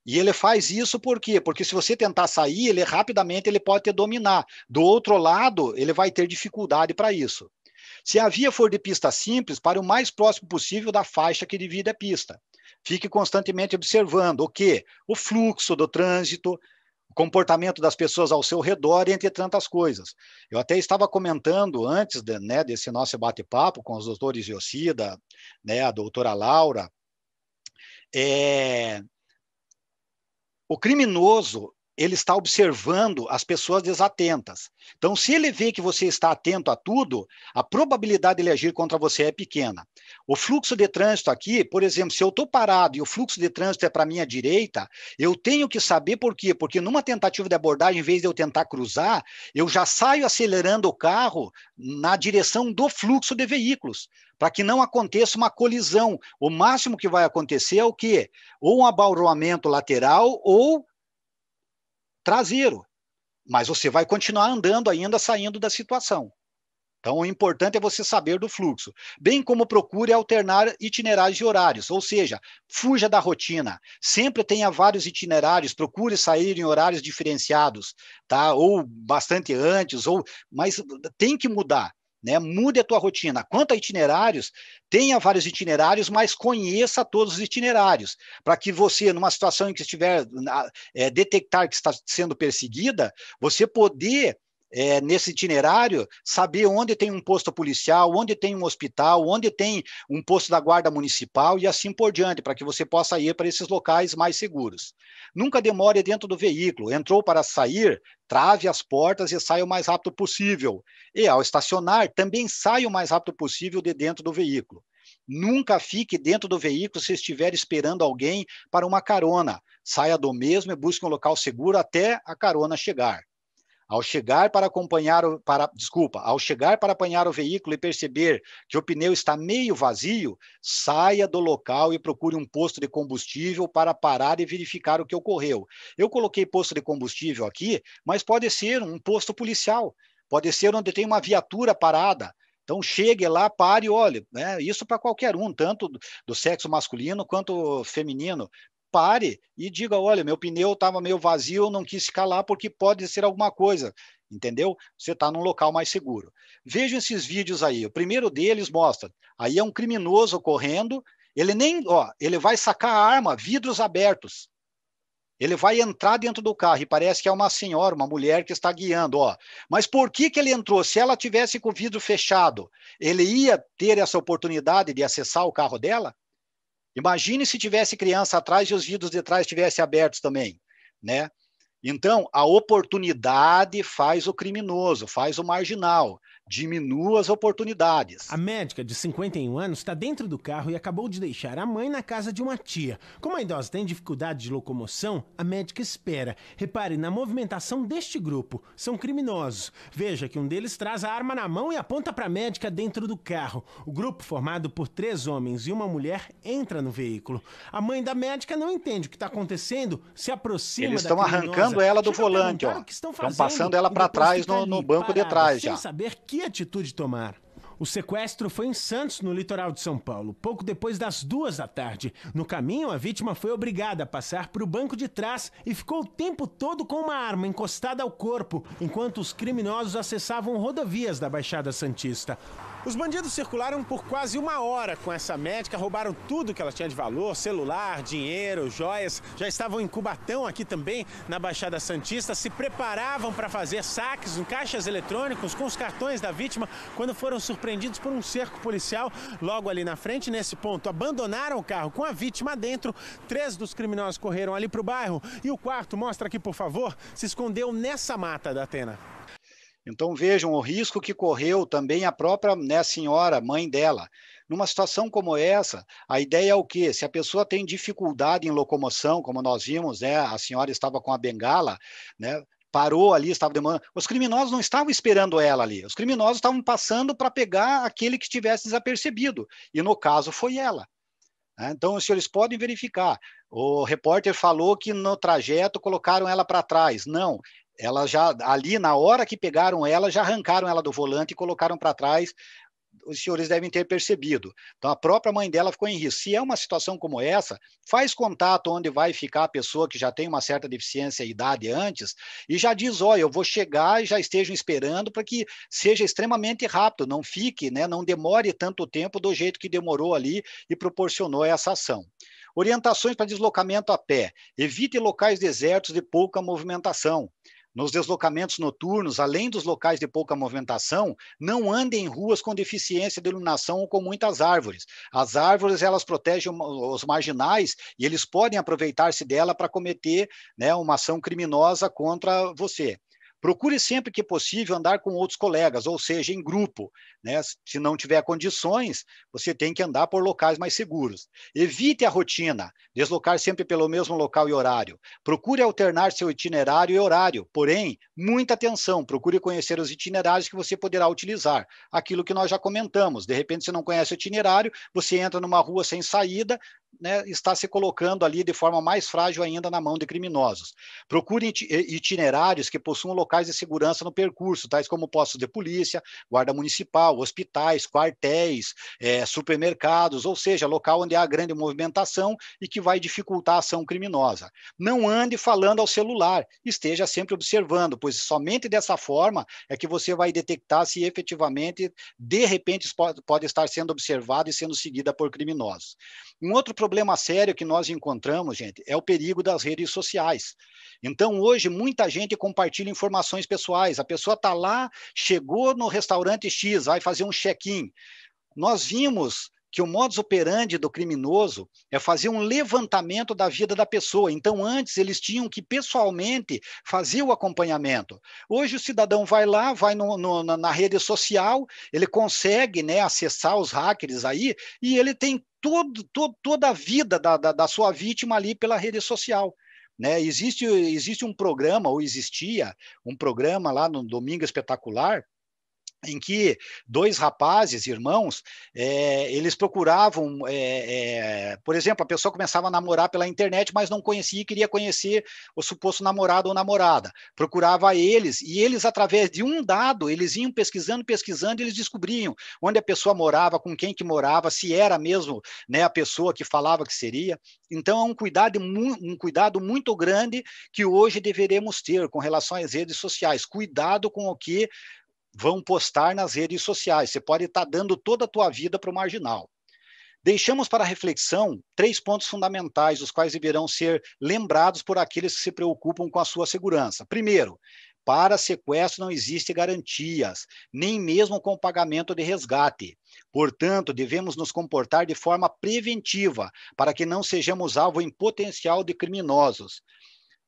E ele faz isso por quê? Porque se você tentar sair, ele rapidamente ele pode te dominar. Do outro lado, ele vai ter dificuldade para isso. Se a via for de pista simples, para o mais próximo possível da faixa que divide a pista. Fique constantemente observando o que? O fluxo do trânsito, comportamento das pessoas ao seu redor, entre tantas coisas. Eu até estava comentando antes de, né, desse nosso bate-papo com os doutores Yocida, né, a doutora Laura, é, o criminoso ele está observando as pessoas desatentas. Então, se ele vê que você está atento a tudo, a probabilidade de ele agir contra você é pequena. O fluxo de trânsito aqui, por exemplo, se eu estou parado e o fluxo de trânsito é para a minha direita, eu tenho que saber por quê. Porque numa tentativa de abordagem, em vez de eu tentar cruzar, eu já saio acelerando o carro na direção do fluxo de veículos, para que não aconteça uma colisão. O máximo que vai acontecer é o quê? Ou um abalroamento lateral ou traseiro, mas você vai continuar andando ainda saindo da situação. Então, o importante é você saber do fluxo, bem como procure alternar itinerários e horários, ou seja, fuja da rotina. Sempre tenha vários itinerários, procure sair em horários diferenciados, tá? Ou bastante antes, ou mas tem que mudar. Né? Mude a tua rotina. Quanto a itinerários, tenha vários itinerários, mas conheça todos os itinerários, para que você, numa situação em que estiver é, detectar que está sendo perseguida, você poder é, nesse itinerário, saber onde tem um posto policial, onde tem um hospital, onde tem um posto da guarda municipal e assim por diante, para que você possa ir para esses locais mais seguros. Nunca demore dentro do veículo. Entrou para sair, trave as portas e saia o mais rápido possível. E ao estacionar, também saia o mais rápido possível de dentro do veículo. Nunca fique dentro do veículo se estiver esperando alguém para uma carona. Saia do mesmo e busque um local seguro até a carona chegar. Ao chegar para acompanhar o, para, desculpa, ao chegar para apanhar o veículo e perceber que o pneu está meio vazio, saia do local e procure um posto de combustível para parar e verificar o que ocorreu. Eu coloquei posto de combustível aqui, mas pode ser um posto policial, pode ser onde tem uma viatura parada. Então chegue lá, pare e olhe. Né? Isso para qualquer um, tanto do sexo masculino quanto feminino pare e diga: olha, meu pneu estava meio vazio, não quis ficar lá porque pode ser alguma coisa. Entendeu? Você está num local mais seguro. Vejam esses vídeos aí. O primeiro deles mostra: aí é um criminoso correndo, ele nem, ó, ele vai sacar a arma, vidros abertos. Ele vai entrar dentro do carro e parece que é uma senhora, uma mulher que está guiando, ó. Mas por que que ele entrou? Se ela tivesse com o vidro fechado, ele ia ter essa oportunidade de acessar o carro dela? Imagine se tivesse criança atrás e os vidros de trás estivessem abertos também, né? Então, a oportunidade faz o criminoso, faz o marginal diminua as oportunidades. A médica de 51 anos está dentro do carro e acabou de deixar a mãe na casa de uma tia. Como a idosa tem dificuldade de locomoção, a médica espera. Repare na movimentação deste grupo. São criminosos. Veja que um deles traz a arma na mão e aponta para a médica dentro do carro. O grupo, formado por três homens e uma mulher, entra no veículo. A mãe da médica não entende o que está acontecendo, se aproxima Eles estão arrancando ela do Chega volante, ó. Estão, estão passando ela para trás no, no banco de trás já. saber que que atitude tomar? O sequestro foi em Santos, no litoral de São Paulo, pouco depois das duas da tarde. No caminho, a vítima foi obrigada a passar para o banco de trás e ficou o tempo todo com uma arma encostada ao corpo, enquanto os criminosos acessavam rodovias da Baixada Santista. Os bandidos circularam por quase uma hora com essa médica, roubaram tudo que ela tinha de valor: celular, dinheiro, joias. Já estavam em Cubatão, aqui também, na Baixada Santista, se preparavam para fazer saques em caixas eletrônicos com os cartões da vítima quando foram surpreendidos por um cerco policial logo ali na frente. Nesse ponto, abandonaram o carro com a vítima dentro. Três dos criminosos correram ali para o bairro e o quarto, mostra aqui por favor, se escondeu nessa mata da Atena. Então vejam o risco que correu também a própria né, senhora, mãe dela. Numa situação como essa, a ideia é o quê? Se a pessoa tem dificuldade em locomoção, como nós vimos, né, a senhora estava com a bengala, né, parou ali, estava demandando. Os criminosos não estavam esperando ela ali. Os criminosos estavam passando para pegar aquele que estivesse desapercebido. E no caso foi ela. Né. Então, os senhores podem verificar. O repórter falou que no trajeto colocaram ela para trás. Não, ela já ali na hora que pegaram ela já arrancaram ela do volante e colocaram para trás os senhores devem ter percebido. Então, a própria mãe dela ficou em risco. Se é uma situação como essa, faz contato onde vai ficar a pessoa que já tem uma certa deficiência e idade antes e já diz: olha, eu vou chegar e já estejam esperando para que seja extremamente rápido, não fique, né, não demore tanto tempo do jeito que demorou ali e proporcionou essa ação. Orientações para deslocamento a pé: evite locais desertos de pouca movimentação nos deslocamentos noturnos, além dos locais de pouca movimentação, não andem em ruas com deficiência de iluminação ou com muitas árvores. As árvores elas protegem os marginais e eles podem aproveitar-se dela para cometer né, uma ação criminosa contra você. Procure sempre que possível andar com outros colegas, ou seja, em grupo. Né? Se não tiver condições, você tem que andar por locais mais seguros. Evite a rotina, deslocar sempre pelo mesmo local e horário. Procure alternar seu itinerário e horário, porém, muita atenção, procure conhecer os itinerários que você poderá utilizar. Aquilo que nós já comentamos, de repente você não conhece o itinerário, você entra numa rua sem saída, né, está se colocando ali de forma mais frágil ainda na mão de criminosos. Procure eh, itinerários que possuam locais de segurança no percurso, tais como postos de polícia, guarda municipal, hospitais, quartéis, é, supermercados, ou seja, local onde há grande movimentação e que vai dificultar a ação criminosa. Não ande falando ao celular, esteja sempre observando, pois somente dessa forma é que você vai detectar se efetivamente, de repente, pode estar sendo observado e sendo seguida por criminosos. Um outro problema sério que nós encontramos, gente, é o perigo das redes sociais. Então, hoje, muita gente compartilha informações pessoais. A pessoa está lá, chegou no restaurante X, vai fazer um check-in. Nós vimos que o modus operandi do criminoso é fazer um levantamento da vida da pessoa. Então, antes eles tinham que pessoalmente fazer o acompanhamento. Hoje o cidadão vai lá, vai no, no, na rede social, ele consegue né, acessar os hackers aí e ele tem todo, todo, toda a vida da, da, da sua vítima ali pela rede social. Né? Existe, existe um programa, ou existia um programa lá no Domingo Espetacular, em que dois rapazes, irmãos, é, eles procuravam, é, é, por exemplo, a pessoa começava a namorar pela internet, mas não conhecia e queria conhecer o suposto namorado ou namorada. Procurava eles, e eles, através de um dado, eles iam pesquisando, pesquisando, e eles descobriam onde a pessoa morava, com quem que morava, se era mesmo né, a pessoa que falava que seria. Então, é um cuidado, um cuidado muito grande que hoje deveremos ter com relação às redes sociais. Cuidado com o que vão postar nas redes sociais. Você pode estar dando toda a tua vida para o marginal. Deixamos para reflexão três pontos fundamentais, os quais deverão ser lembrados por aqueles que se preocupam com a sua segurança. Primeiro, para sequestro não existem garantias, nem mesmo com pagamento de resgate. Portanto, devemos nos comportar de forma preventiva, para que não sejamos alvo em potencial de criminosos.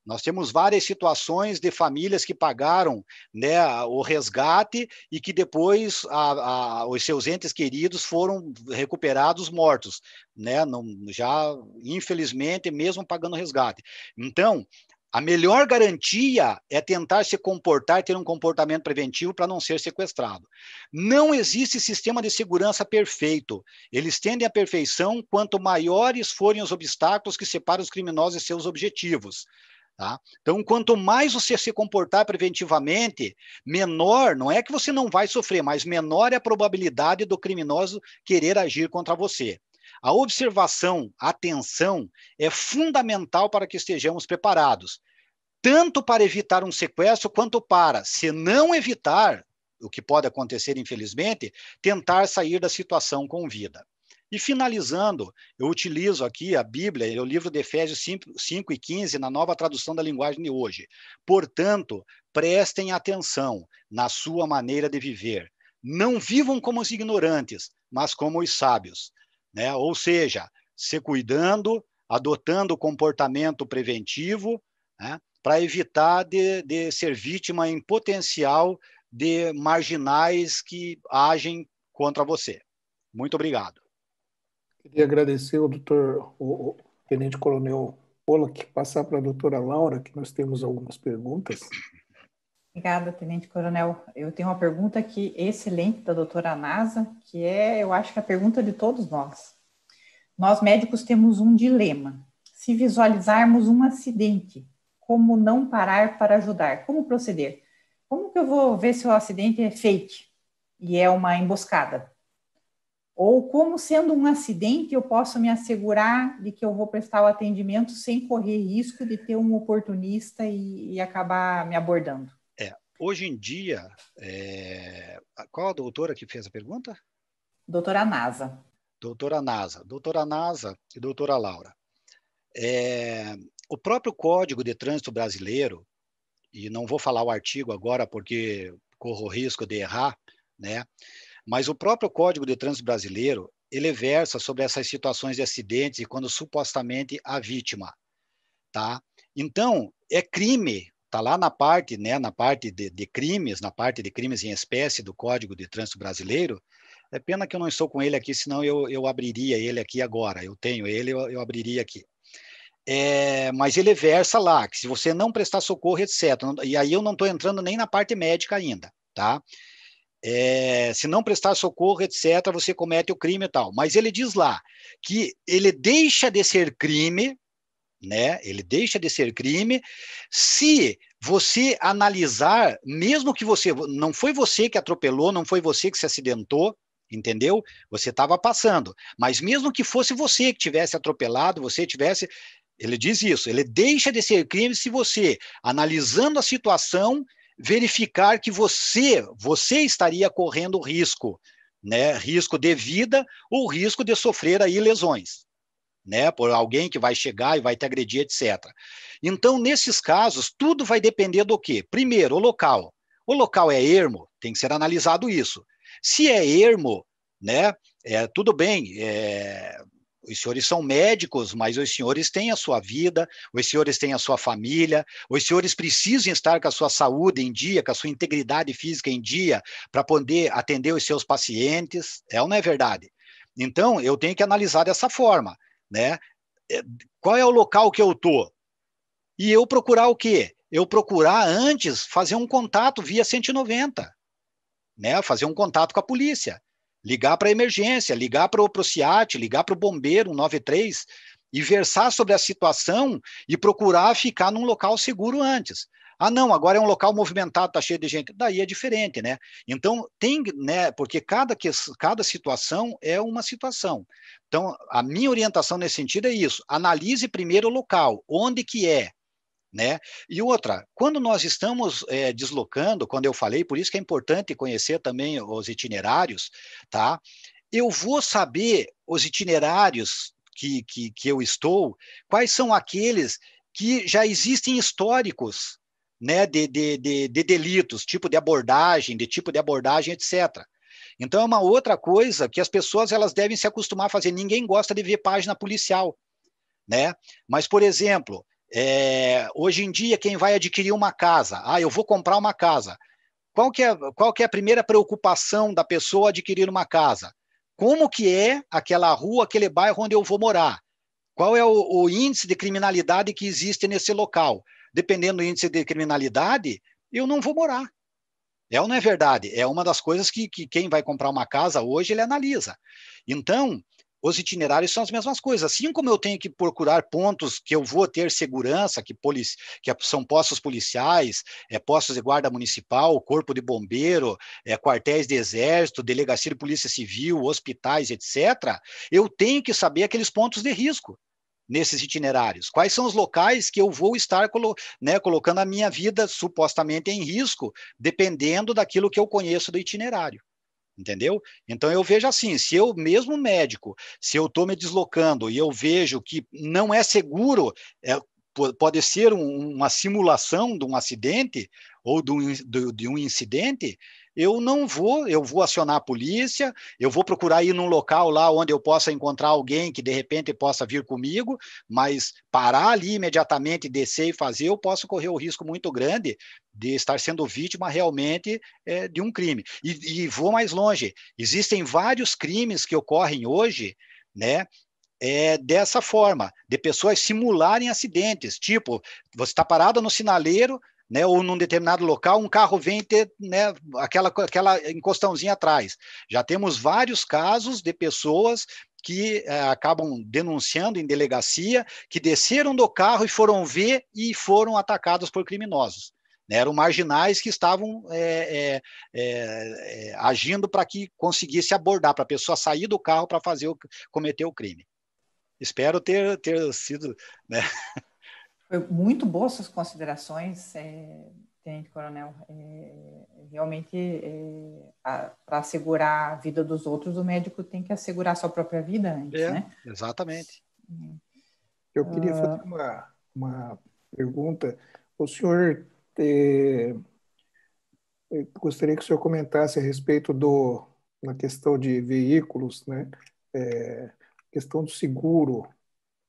Nós temos várias situações de famílias que pagaram né, o resgate e que depois a, a, os seus entes queridos foram recuperados mortos, né, não, já infelizmente mesmo pagando resgate. Então, a melhor garantia é tentar se comportar ter um comportamento preventivo para não ser sequestrado. Não existe sistema de segurança perfeito. Eles tendem à perfeição quanto maiores forem os obstáculos que separam os criminosos e seus objetivos. Tá? Então, quanto mais você se comportar preventivamente, menor, não é que você não vai sofrer, mas menor é a probabilidade do criminoso querer agir contra você. A observação, a atenção é fundamental para que estejamos preparados, tanto para evitar um sequestro, quanto para, se não evitar, o que pode acontecer, infelizmente, tentar sair da situação com vida. E finalizando, eu utilizo aqui a Bíblia, o livro de Efésios 5, e 15, na nova tradução da linguagem de hoje. Portanto, prestem atenção na sua maneira de viver. Não vivam como os ignorantes, mas como os sábios. Né? Ou seja, se cuidando, adotando comportamento preventivo, né? para evitar de, de ser vítima em potencial de marginais que agem contra você. Muito obrigado. Queria agradecer ao doutor, o tenente coronel que passar para a doutora Laura, que nós temos algumas perguntas. Obrigada, Tenente Coronel. Eu tenho uma pergunta aqui excelente da doutora Nasa, que é, eu acho que é a pergunta de todos nós. Nós médicos temos um dilema. Se visualizarmos um acidente, como não parar para ajudar? Como proceder? Como que eu vou ver se o acidente é fake e é uma emboscada? Ou como sendo um acidente, eu posso me assegurar de que eu vou prestar o atendimento sem correr risco de ter um oportunista e, e acabar me abordando. É, hoje em dia, é... qual a doutora que fez a pergunta? Doutora NASA. Doutora NASA. Doutora NASA e doutora Laura. É, o próprio Código de Trânsito Brasileiro, e não vou falar o artigo agora porque corro o risco de errar, né? Mas o próprio Código de Trânsito Brasileiro, ele versa sobre essas situações de acidentes e quando supostamente a vítima, tá? Então, é crime, tá lá na parte, né, na parte de, de crimes, na parte de crimes em espécie do Código de Trânsito Brasileiro, é pena que eu não estou com ele aqui, senão eu, eu abriria ele aqui agora. Eu tenho ele, eu, eu abriria aqui. É, mas ele versa lá que se você não prestar socorro, etc. E aí eu não estou entrando nem na parte médica ainda, tá? é, se não prestar socorro, etc., você comete o crime e tal. Mas ele diz lá que ele deixa de ser crime, né? Ele deixa de ser crime se você analisar, mesmo que você não foi você que atropelou, não foi você que se acidentou, entendeu? Você estava passando, mas mesmo que fosse você que tivesse atropelado, você tivesse, ele diz isso, ele deixa de ser crime se você analisando a situação verificar que você, você estaria correndo risco, né? Risco de vida ou risco de sofrer aí lesões. Né, por alguém que vai chegar e vai te agredir, etc. Então, nesses casos, tudo vai depender do quê? Primeiro, o local. O local é ermo, tem que ser analisado isso. Se é ermo, né, é, tudo bem, é, os senhores são médicos, mas os senhores têm a sua vida, os senhores têm a sua família, os senhores precisam estar com a sua saúde em dia, com a sua integridade física em dia, para poder atender os seus pacientes. É ou não é verdade? Então, eu tenho que analisar dessa forma, né? É, qual é o local que eu tô? E eu procurar o quê? Eu procurar antes fazer um contato via 190, né? Fazer um contato com a polícia ligar para a emergência, ligar para o CIAT, ligar para o bombeiro 93 e versar sobre a situação e procurar ficar num local seguro antes. Ah, não, agora é um local movimentado, está cheio de gente. Daí é diferente, né? Então, tem, né? Porque cada, cada situação é uma situação. Então, a minha orientação nesse sentido é isso: analise primeiro o local, onde que é, né? E outra, quando nós estamos é, deslocando, quando eu falei, por isso que é importante conhecer também os itinerários, tá? Eu vou saber os itinerários que, que, que eu estou, quais são aqueles que já existem históricos né, de, de, de, de delitos, tipo de abordagem, de tipo de abordagem, etc. Então, é uma outra coisa que as pessoas elas devem se acostumar a fazer. Ninguém gosta de ver página policial, né? Mas, por exemplo, é, hoje em dia, quem vai adquirir uma casa, ah, eu vou comprar uma casa. Qual que, é, qual que é a primeira preocupação da pessoa adquirir uma casa? Como que é aquela rua, aquele bairro onde eu vou morar? Qual é o, o índice de criminalidade que existe nesse local? Dependendo do índice de criminalidade, eu não vou morar. É ou não é verdade? É uma das coisas que, que quem vai comprar uma casa hoje ele analisa. Então, os itinerários são as mesmas coisas. Assim como eu tenho que procurar pontos que eu vou ter segurança, que, polici que são postos policiais, é, postos de guarda municipal, corpo de bombeiro, é, quartéis de exército, delegacia de polícia civil, hospitais, etc., eu tenho que saber aqueles pontos de risco nesses itinerários? Quais são os locais que eu vou estar colo né, colocando a minha vida supostamente em risco, dependendo daquilo que eu conheço do itinerário? entendeu? Então eu vejo assim, se eu mesmo médico, se eu estou me deslocando e eu vejo que não é seguro, é, pode ser um, uma simulação de um acidente ou de um, de, de um incidente, eu não vou, eu vou acionar a polícia, eu vou procurar ir num local lá onde eu possa encontrar alguém que de repente possa vir comigo, mas parar ali imediatamente, descer e fazer, eu posso correr o risco muito grande de estar sendo vítima realmente é, de um crime. E, e vou mais longe, existem vários crimes que ocorrem hoje, né, é dessa forma, de pessoas simularem acidentes, tipo, você está parada no sinaleiro, né, ou num determinado local, um carro vem ter né, aquela, aquela encostãozinha atrás. Já temos vários casos de pessoas que eh, acabam denunciando em delegacia, que desceram do carro e foram ver e foram atacados por criminosos. Né, eram marginais que estavam é, é, é, agindo para que conseguisse abordar, para a pessoa sair do carro para fazer o, cometer o crime. Espero ter, ter sido. Né? Foi muito boas suas considerações, é, Tenente Coronel. É, realmente, é, para assegurar a vida dos outros, o médico tem que assegurar a sua própria vida antes, é, né? Exatamente. É. Eu queria ah. fazer uma, uma pergunta. O senhor é, é, gostaria que o senhor comentasse a respeito do na questão de veículos, né? questão do seguro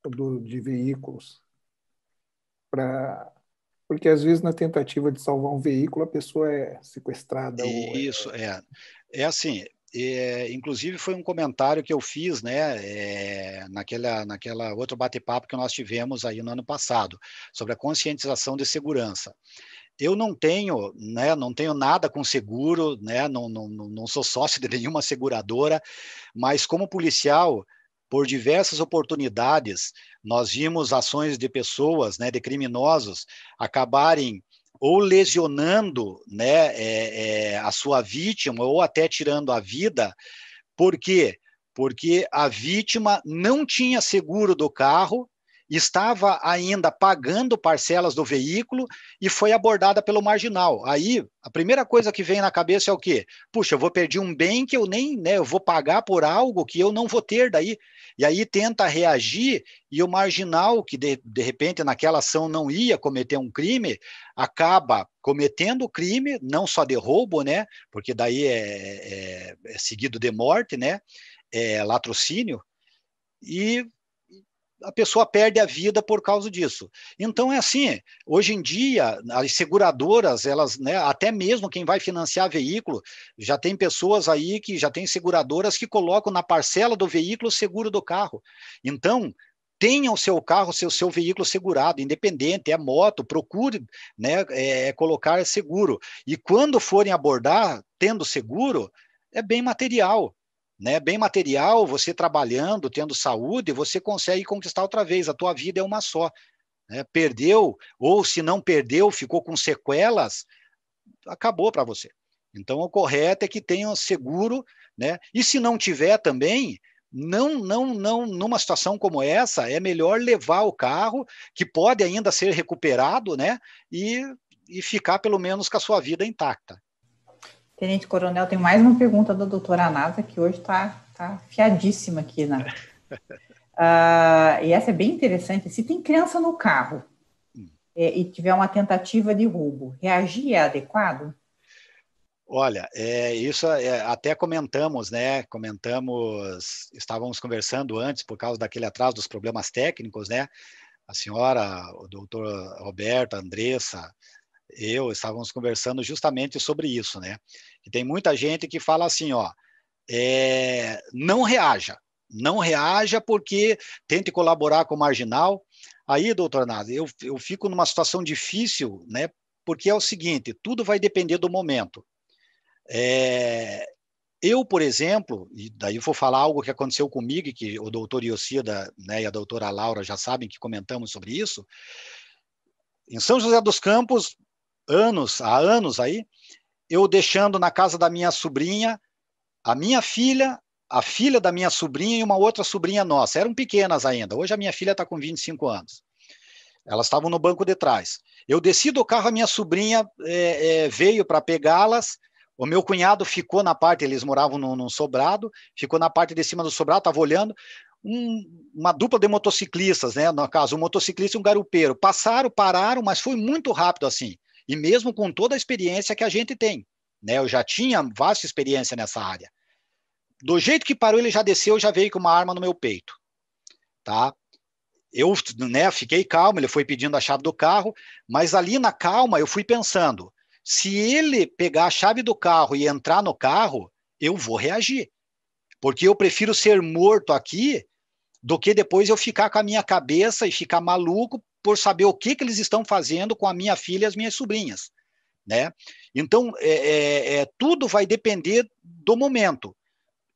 do, de veículos para porque às vezes na tentativa de salvar um veículo a pessoa é sequestrada. É Isso, é... é. É assim, é, inclusive foi um comentário que eu fiz né, é, naquela, naquela outro bate-papo que nós tivemos aí no ano passado, sobre a conscientização de segurança. Eu não tenho, né, não tenho nada com seguro, né, não, não, não sou sócio de nenhuma seguradora, mas como policial, por diversas oportunidades, nós vimos ações de pessoas, né, de criminosos, acabarem ou lesionando né, é, é, a sua vítima ou até tirando a vida. Por quê? Porque a vítima não tinha seguro do carro, estava ainda pagando parcelas do veículo e foi abordada pelo marginal. Aí, a primeira coisa que vem na cabeça é o quê? Puxa, eu vou perder um bem que eu nem, né, eu vou pagar por algo que eu não vou ter daí e aí tenta reagir, e o marginal, que de, de repente naquela ação não ia cometer um crime, acaba cometendo o crime, não só de roubo, né? Porque daí é, é, é seguido de morte, né? É, latrocínio, e a pessoa perde a vida por causa disso. Então é assim, hoje em dia as seguradoras, elas, né, até mesmo quem vai financiar veículo, já tem pessoas aí que já tem seguradoras que colocam na parcela do veículo o seguro do carro. Então, tenha o seu carro, o seu, seu veículo segurado, independente, é moto, procure né, é, é, colocar seguro. E quando forem abordar, tendo seguro, é bem material né? Bem material, você trabalhando, tendo saúde, você consegue conquistar outra vez. A tua vida é uma só. Né? Perdeu ou se não perdeu, ficou com sequelas, acabou para você. Então o correto é que tenha seguro, né? E se não tiver também, não, não, não, numa situação como essa, é melhor levar o carro, que pode ainda ser recuperado, né? E, e ficar pelo menos com a sua vida intacta. Tenente Coronel, tem mais uma pergunta da doutora Nasa, que hoje está tá, tá fiadíssima aqui. Né? uh, e essa é bem interessante. Se tem criança no carro hum. e, é, e tiver uma tentativa de roubo, reagir é adequado? Olha, é, isso é, é, até comentamos, né? Comentamos, estávamos conversando antes por causa daquele atraso dos problemas técnicos, né? A senhora, o doutor Roberto, a Andressa, eu estávamos conversando justamente sobre isso, né? E tem muita gente que fala assim, ó, é, não reaja, não reaja porque tente colaborar com o marginal. Aí, doutor Nada, eu, eu fico numa situação difícil, né? Porque é o seguinte, tudo vai depender do momento. É, eu, por exemplo, e daí vou falar algo que aconteceu comigo, que o doutor Iocida né, e a doutora Laura já sabem que comentamos sobre isso. Em São José dos Campos, anos, há anos aí, eu deixando na casa da minha sobrinha a minha filha, a filha da minha sobrinha e uma outra sobrinha nossa. Eram pequenas ainda. Hoje a minha filha está com 25 anos. Elas estavam no banco de trás. Eu desci do carro, a minha sobrinha é, é, veio para pegá-las. O meu cunhado ficou na parte, eles moravam num, num sobrado, ficou na parte de cima do sobrado, estava olhando. Um, uma dupla de motociclistas, né? No caso, um motociclista e um garupeiro. Passaram, pararam, mas foi muito rápido assim e mesmo com toda a experiência que a gente tem. Né? Eu já tinha vasta experiência nessa área. Do jeito que parou, ele já desceu, já veio com uma arma no meu peito. Tá? Eu né, fiquei calmo, ele foi pedindo a chave do carro, mas ali na calma eu fui pensando: se ele pegar a chave do carro e entrar no carro, eu vou reagir. Porque eu prefiro ser morto aqui do que depois eu ficar com a minha cabeça e ficar maluco por saber o que, que eles estão fazendo com a minha filha e as minhas sobrinhas. Né? Então, é, é, é, tudo vai depender do momento.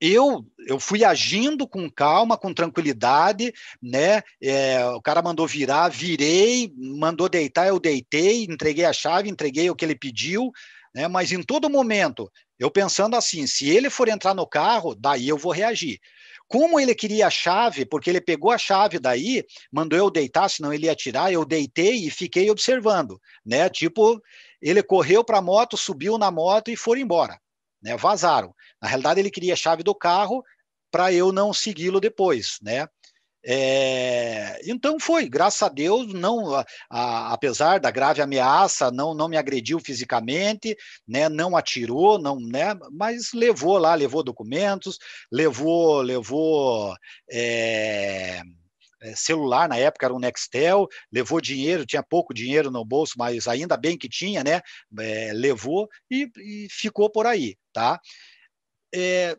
Eu, eu fui agindo com calma, com tranquilidade, né? É, o cara mandou virar, virei, mandou deitar, eu deitei, entreguei a chave, entreguei o que ele pediu, né? Mas em todo momento, eu pensando assim, se ele for entrar no carro, daí eu vou reagir. Como ele queria a chave, porque ele pegou a chave daí, mandou eu deitar, senão ele ia tirar, eu deitei e fiquei observando, né? Tipo, ele correu para a moto, subiu na moto e foram embora, né? Vazaram. Na realidade, ele queria a chave do carro para eu não segui-lo depois, né? É, então foi, graças a Deus, não, a, a, apesar da grave ameaça, não, não me agrediu fisicamente, né, não atirou, não, né, mas levou lá, levou documentos, levou, levou é, é celular na época era um Nextel, levou dinheiro, tinha pouco dinheiro no bolso, mas ainda bem que tinha, né, é, levou e, e, ficou por aí, tá? É,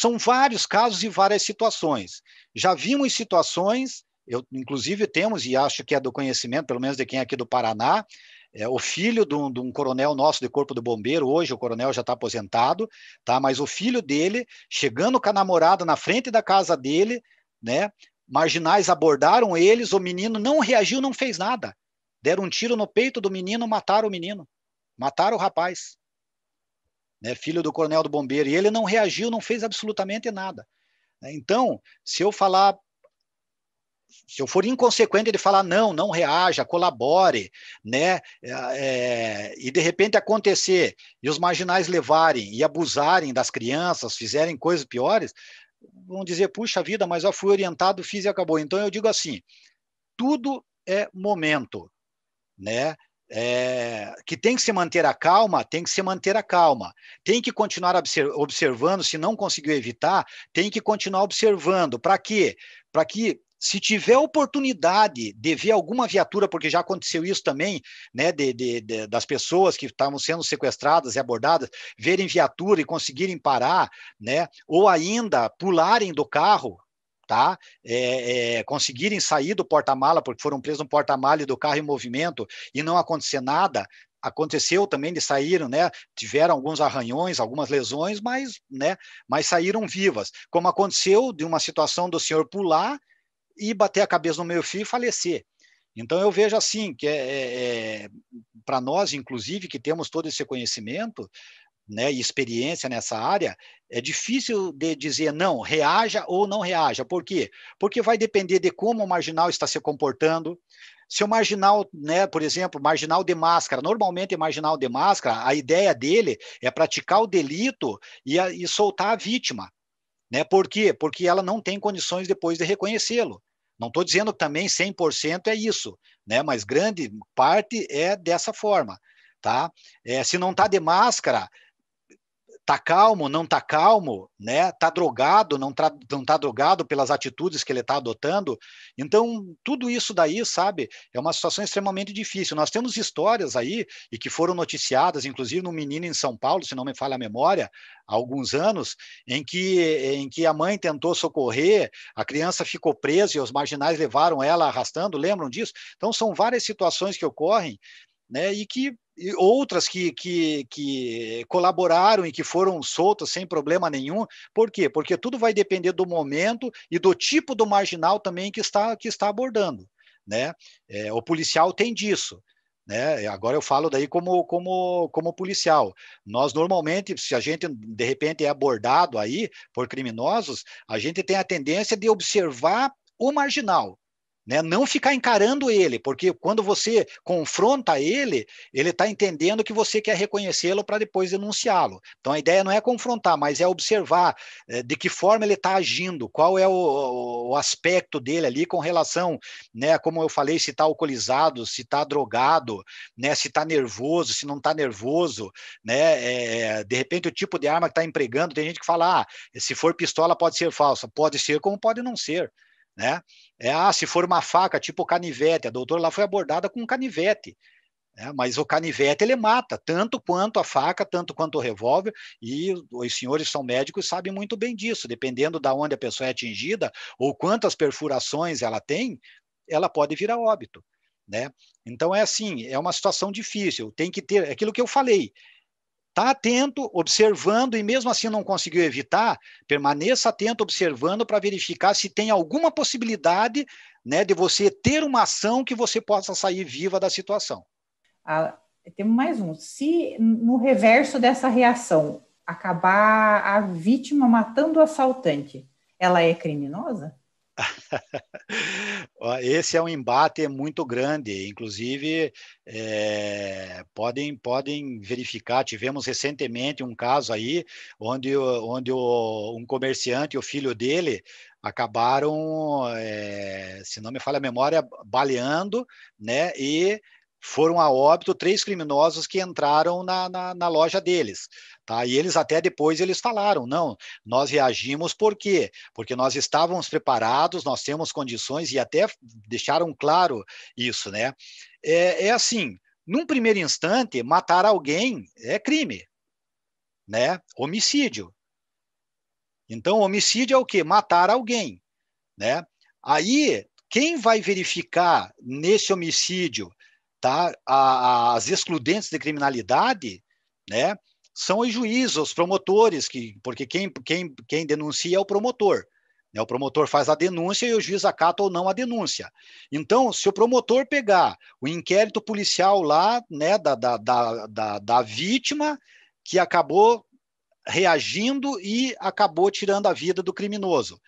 são vários casos e várias situações. Já vimos situações, eu, inclusive temos, e acho que é do conhecimento, pelo menos de quem é aqui do Paraná, é, o filho de um, de um, coronel nosso de corpo do bombeiro, hoje o coronel já está aposentado, tá? mas o filho dele, chegando com a namorada na frente da casa dele, né? marginais abordaram eles, o menino não reagiu, não fez nada. Deram um tiro no peito do menino, mataram o menino, mataram o rapaz né, filho do coronel do bombeiro, e ele não reagiu, não fez absolutamente nada. Né. Então, se eu falar, se eu for inconsequente de falar não, não reaja, colabore, né, é, e de repente acontecer e os marginais levarem e abusarem das crianças, fizerem coisas piores, vão dizer, puxa vida, mas eu fui orientado, fiz e acabou. Então eu digo assim, tudo é momento, né? é, que tem que se manter a calma, tem que se manter a calma. Tem que continuar observando, se não conseguiu evitar, tem que continuar observando. Para quê? Para que se tiver oportunidade de ver alguma viatura, porque já aconteceu isso também, né, de, de, de, das pessoas que estavam sendo sequestradas e abordadas, verem viatura e conseguirem parar, né, ou ainda pularem do carro, tá? É, é, conseguirem sair do porta-mala, porque foram presos no porta-mala e do carro em movimento e não acontecer nada. Aconteceu também, eles saíram, né? Tiveram alguns arranhões, algumas lesões, mas, né? Mas saíram vivas. Como aconteceu de uma situação do senhor pular e bater a cabeça no meu fio e falecer. Então eu vejo assim que é, é, é para nós, inclusive, que temos todo esse conhecimento, né, e experiência nessa área, é difícil de dizer não, reaja ou não reaja. Por quê? Porque vai depender de como o marginal está se comportando. Se o marginal, né, por exemplo, marginal de máscara, normalmente marginal de máscara, a ideia dele é praticar o delito e, a, e soltar a vítima. Né? Por quê? Porque ela não tem condições depois de reconhecê-lo. Não estou dizendo que também 100% é isso, né? mas grande parte é dessa forma. Tá? É, se não está de máscara, tá calmo, não tá calmo, né? Tá drogado, não tá, não tá drogado pelas atitudes que ele tá adotando. Então, tudo isso daí, sabe, é uma situação extremamente difícil. Nós temos histórias aí e que foram noticiadas, inclusive num menino em São Paulo, se não me falha a memória, há alguns anos, em que em que a mãe tentou socorrer, a criança ficou presa e os marginais levaram ela arrastando, lembram disso? Então, são várias situações que ocorrem né, e que e outras que, que, que, colaboraram e que foram soltas sem problema nenhum. Por quê? Porque tudo vai depender do momento e do tipo do marginal também que está, que está abordando. Né? É, o policial tem disso. Né? Agora eu falo daí como, como, como policial. Nós normalmente, se a gente de repente é abordado aí por criminosos, a gente tem a tendência de observar o marginal né? Não ficar encarando ele, porque quando você confronta ele, ele está entendendo que você quer reconhecê-lo para depois denunciá-lo. Então a ideia não é confrontar, mas é observar eh, de que forma ele está agindo, qual é o, o, aspecto dele ali com relação, né, como eu falei, se está alcoolizado, se está drogado, né, se está nervoso, se não está nervoso, né, é, de repente o tipo de arma que está empregando, tem gente que fala, ah, se for pistola pode ser falsa, pode ser como pode não ser. Né? É, ah, se for uma faca, tipo canivete, a doutora lá foi abordada com canivete. né mas o canivete ele mata, tanto quanto a faca, tanto quanto o revólver, e os senhores são médicos sabem muito bem disso, dependendo da onde a pessoa é atingida ou quantas perfurações ela tem, ela pode vir a óbito, né? Então é assim, é uma situação difícil, tem que ter, é aquilo que eu falei, Está atento, observando, e mesmo assim não conseguiu evitar, permaneça atento, observando, para verificar se tem alguma possibilidade né, de você ter uma ação que você possa sair viva da situação. Ah, temos mais um. Se no reverso dessa reação acabar a vítima matando o assaltante, ela é criminosa? Esse é um embate muito grande, inclusive é, podem podem verificar. Tivemos recentemente um caso aí onde onde o, um comerciante e o filho dele acabaram, é, se não me falha a memória, baleando, né? E foram a óbito três criminosos que entraram na, na, na, loja deles. Tá? E eles até depois eles falaram, não, nós reagimos por quê? Porque nós estávamos preparados, nós temos condições e até deixaram claro isso, né? É, é assim, num primeiro instante, matar alguém é crime, né? Homicídio. Então, homicídio é o quê? Matar alguém, né? Aí, quem vai verificar nesse homicídio tá? as excludentes de criminalidade, né? São os juízes, os promotores, que, porque quem, quem, quem denuncia é o promotor. Né? O promotor faz a denúncia e o juiz acata ou não a denúncia. Então, se o promotor pegar o inquérito policial lá né, da, da, da, da, da vítima que acabou reagindo e acabou tirando a vida do criminoso.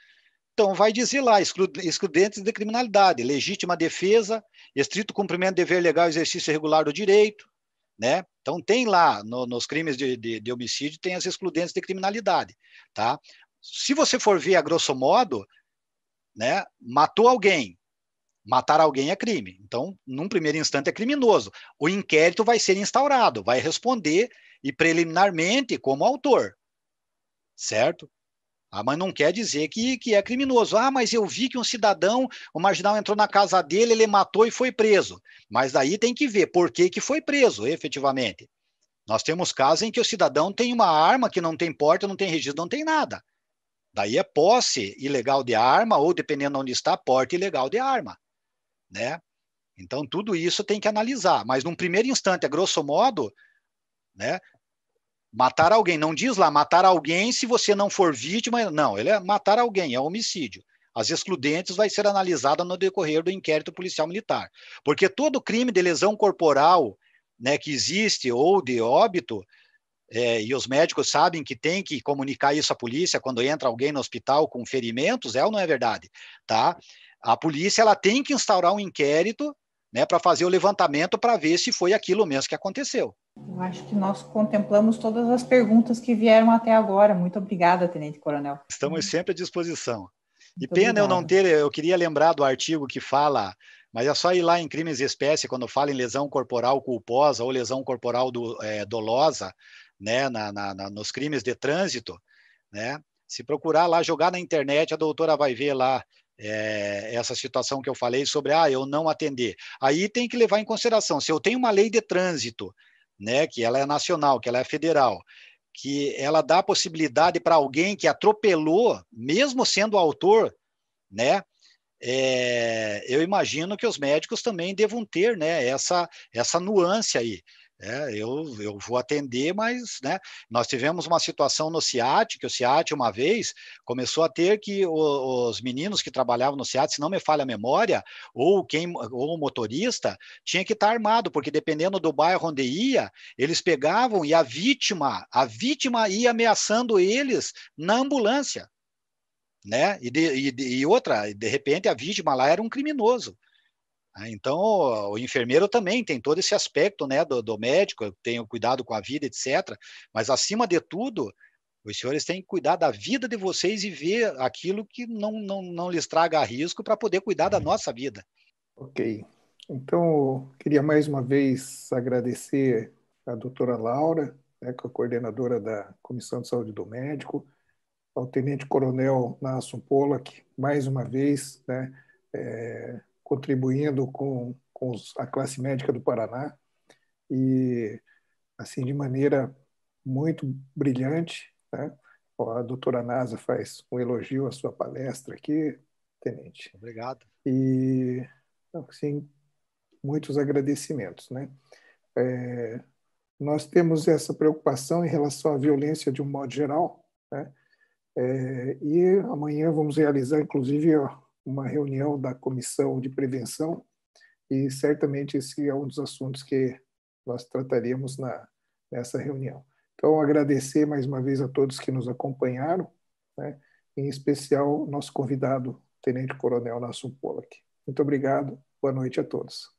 Então, vai dizer lá, excludentes de criminalidade, legítima defesa, estrito cumprimento do dever legal exercício regular do direito, né? Então tem lá no, nos crimes de, de, de, homicídio tem as excludentes de criminalidade, tá? Se você for ver a grosso modo, né? Matou alguém, matar alguém é crime. Então, num primeiro instante é criminoso. O inquérito vai ser instaurado, vai responder e preliminarmente como autor, certo? Ah, mas não quer dizer que, que é criminoso. Ah, mas eu vi que um cidadão, o marginal entrou na casa dele, ele matou e foi preso. Mas daí tem que ver por que, que foi preso, efetivamente. Nós temos casos em que o cidadão tem uma arma que não tem porta, não tem registro, não tem nada. Daí é posse ilegal de arma, ou dependendo de onde está, porte ilegal de arma. Né? Então, tudo isso tem que analisar. Mas, num primeiro instante, a grosso modo, né, Matar alguém, não diz lá matar alguém se você não for vítima, não, ele é matar alguém, é homicídio. As excludentes vai ser analisada no decorrer do inquérito policial militar. Porque todo crime de lesão corporal né, que existe ou de óbito, é, e os médicos sabem que tem que comunicar isso à polícia quando entra alguém no hospital com ferimentos, é ou não é verdade? Tá? A polícia ela tem que instaurar um inquérito né, para fazer o levantamento para ver se foi aquilo mesmo que aconteceu. Eu acho que nós contemplamos todas as perguntas que vieram até agora. Muito obrigada, Tenente Coronel. Estamos sempre à disposição. E pena eu não ter, eu queria lembrar do artigo que fala, mas é só ir lá em crimes de espécie, quando fala em lesão corporal culposa ou lesão corporal do, é, dolosa, né, na, na, na, nos crimes de trânsito, né, se procurar lá, jogar na internet, a doutora vai ver lá é, essa situação que eu falei sobre, ah, eu não atender. Aí tem que levar em consideração, se eu tenho uma lei de trânsito né, que ela é nacional, que ela é federal, que ela dá possibilidade para alguém que atropelou, mesmo sendo autor, né, é, eu imagino que os médicos também devam ter né, essa, essa nuance aí. É, eu, eu vou atender, mas né, nós tivemos uma situação no Ciat que o Ciat uma vez começou a ter que o, os meninos que trabalhavam no Ciat, se não me falha a memória, ou quem ou o motorista, tinha que estar armado, porque dependendo do bairro onde ia, eles pegavam e a vítima, a vítima ia ameaçando eles na ambulância. Né? E, de, e, de, e outra, de repente a vítima lá era um criminoso. Né? Então, o enfermeiro também tem todo esse aspecto né, do, do médico, tem o cuidado com a vida, etc. Mas, acima de tudo, os senhores têm que cuidar da vida de vocês e ver aquilo que não, não, não lhes traga risco para poder cuidar da nossa vida. Ok. Então, queria mais uma vez agradecer à doutora Laura, né, que é a coordenadora da Comissão de Saúde do Médico, ao Tenente Coronel Nassum Pollack, mais uma vez, né, é, contribuindo com, com a classe médica do Paraná e assim de maneira muito brilhante. Né? A doutora Nasa faz um elogio à sua palestra aqui, tenente. Obrigado. E, assim, muitos agradecimentos. Né? É, nós temos essa preocupação em relação à violência de um modo geral, né? É, e amanhã vamos realizar, inclusive, uma reunião da Comissão de Prevenção e certamente esse é um dos assuntos que nós trataríamos na, nessa reunião. Então, agradecer mais uma vez a todos que nos acompanharam, né? em especial nosso convidado, Tenente Coronel nassum Pollack. Muito obrigado, boa noite a todos.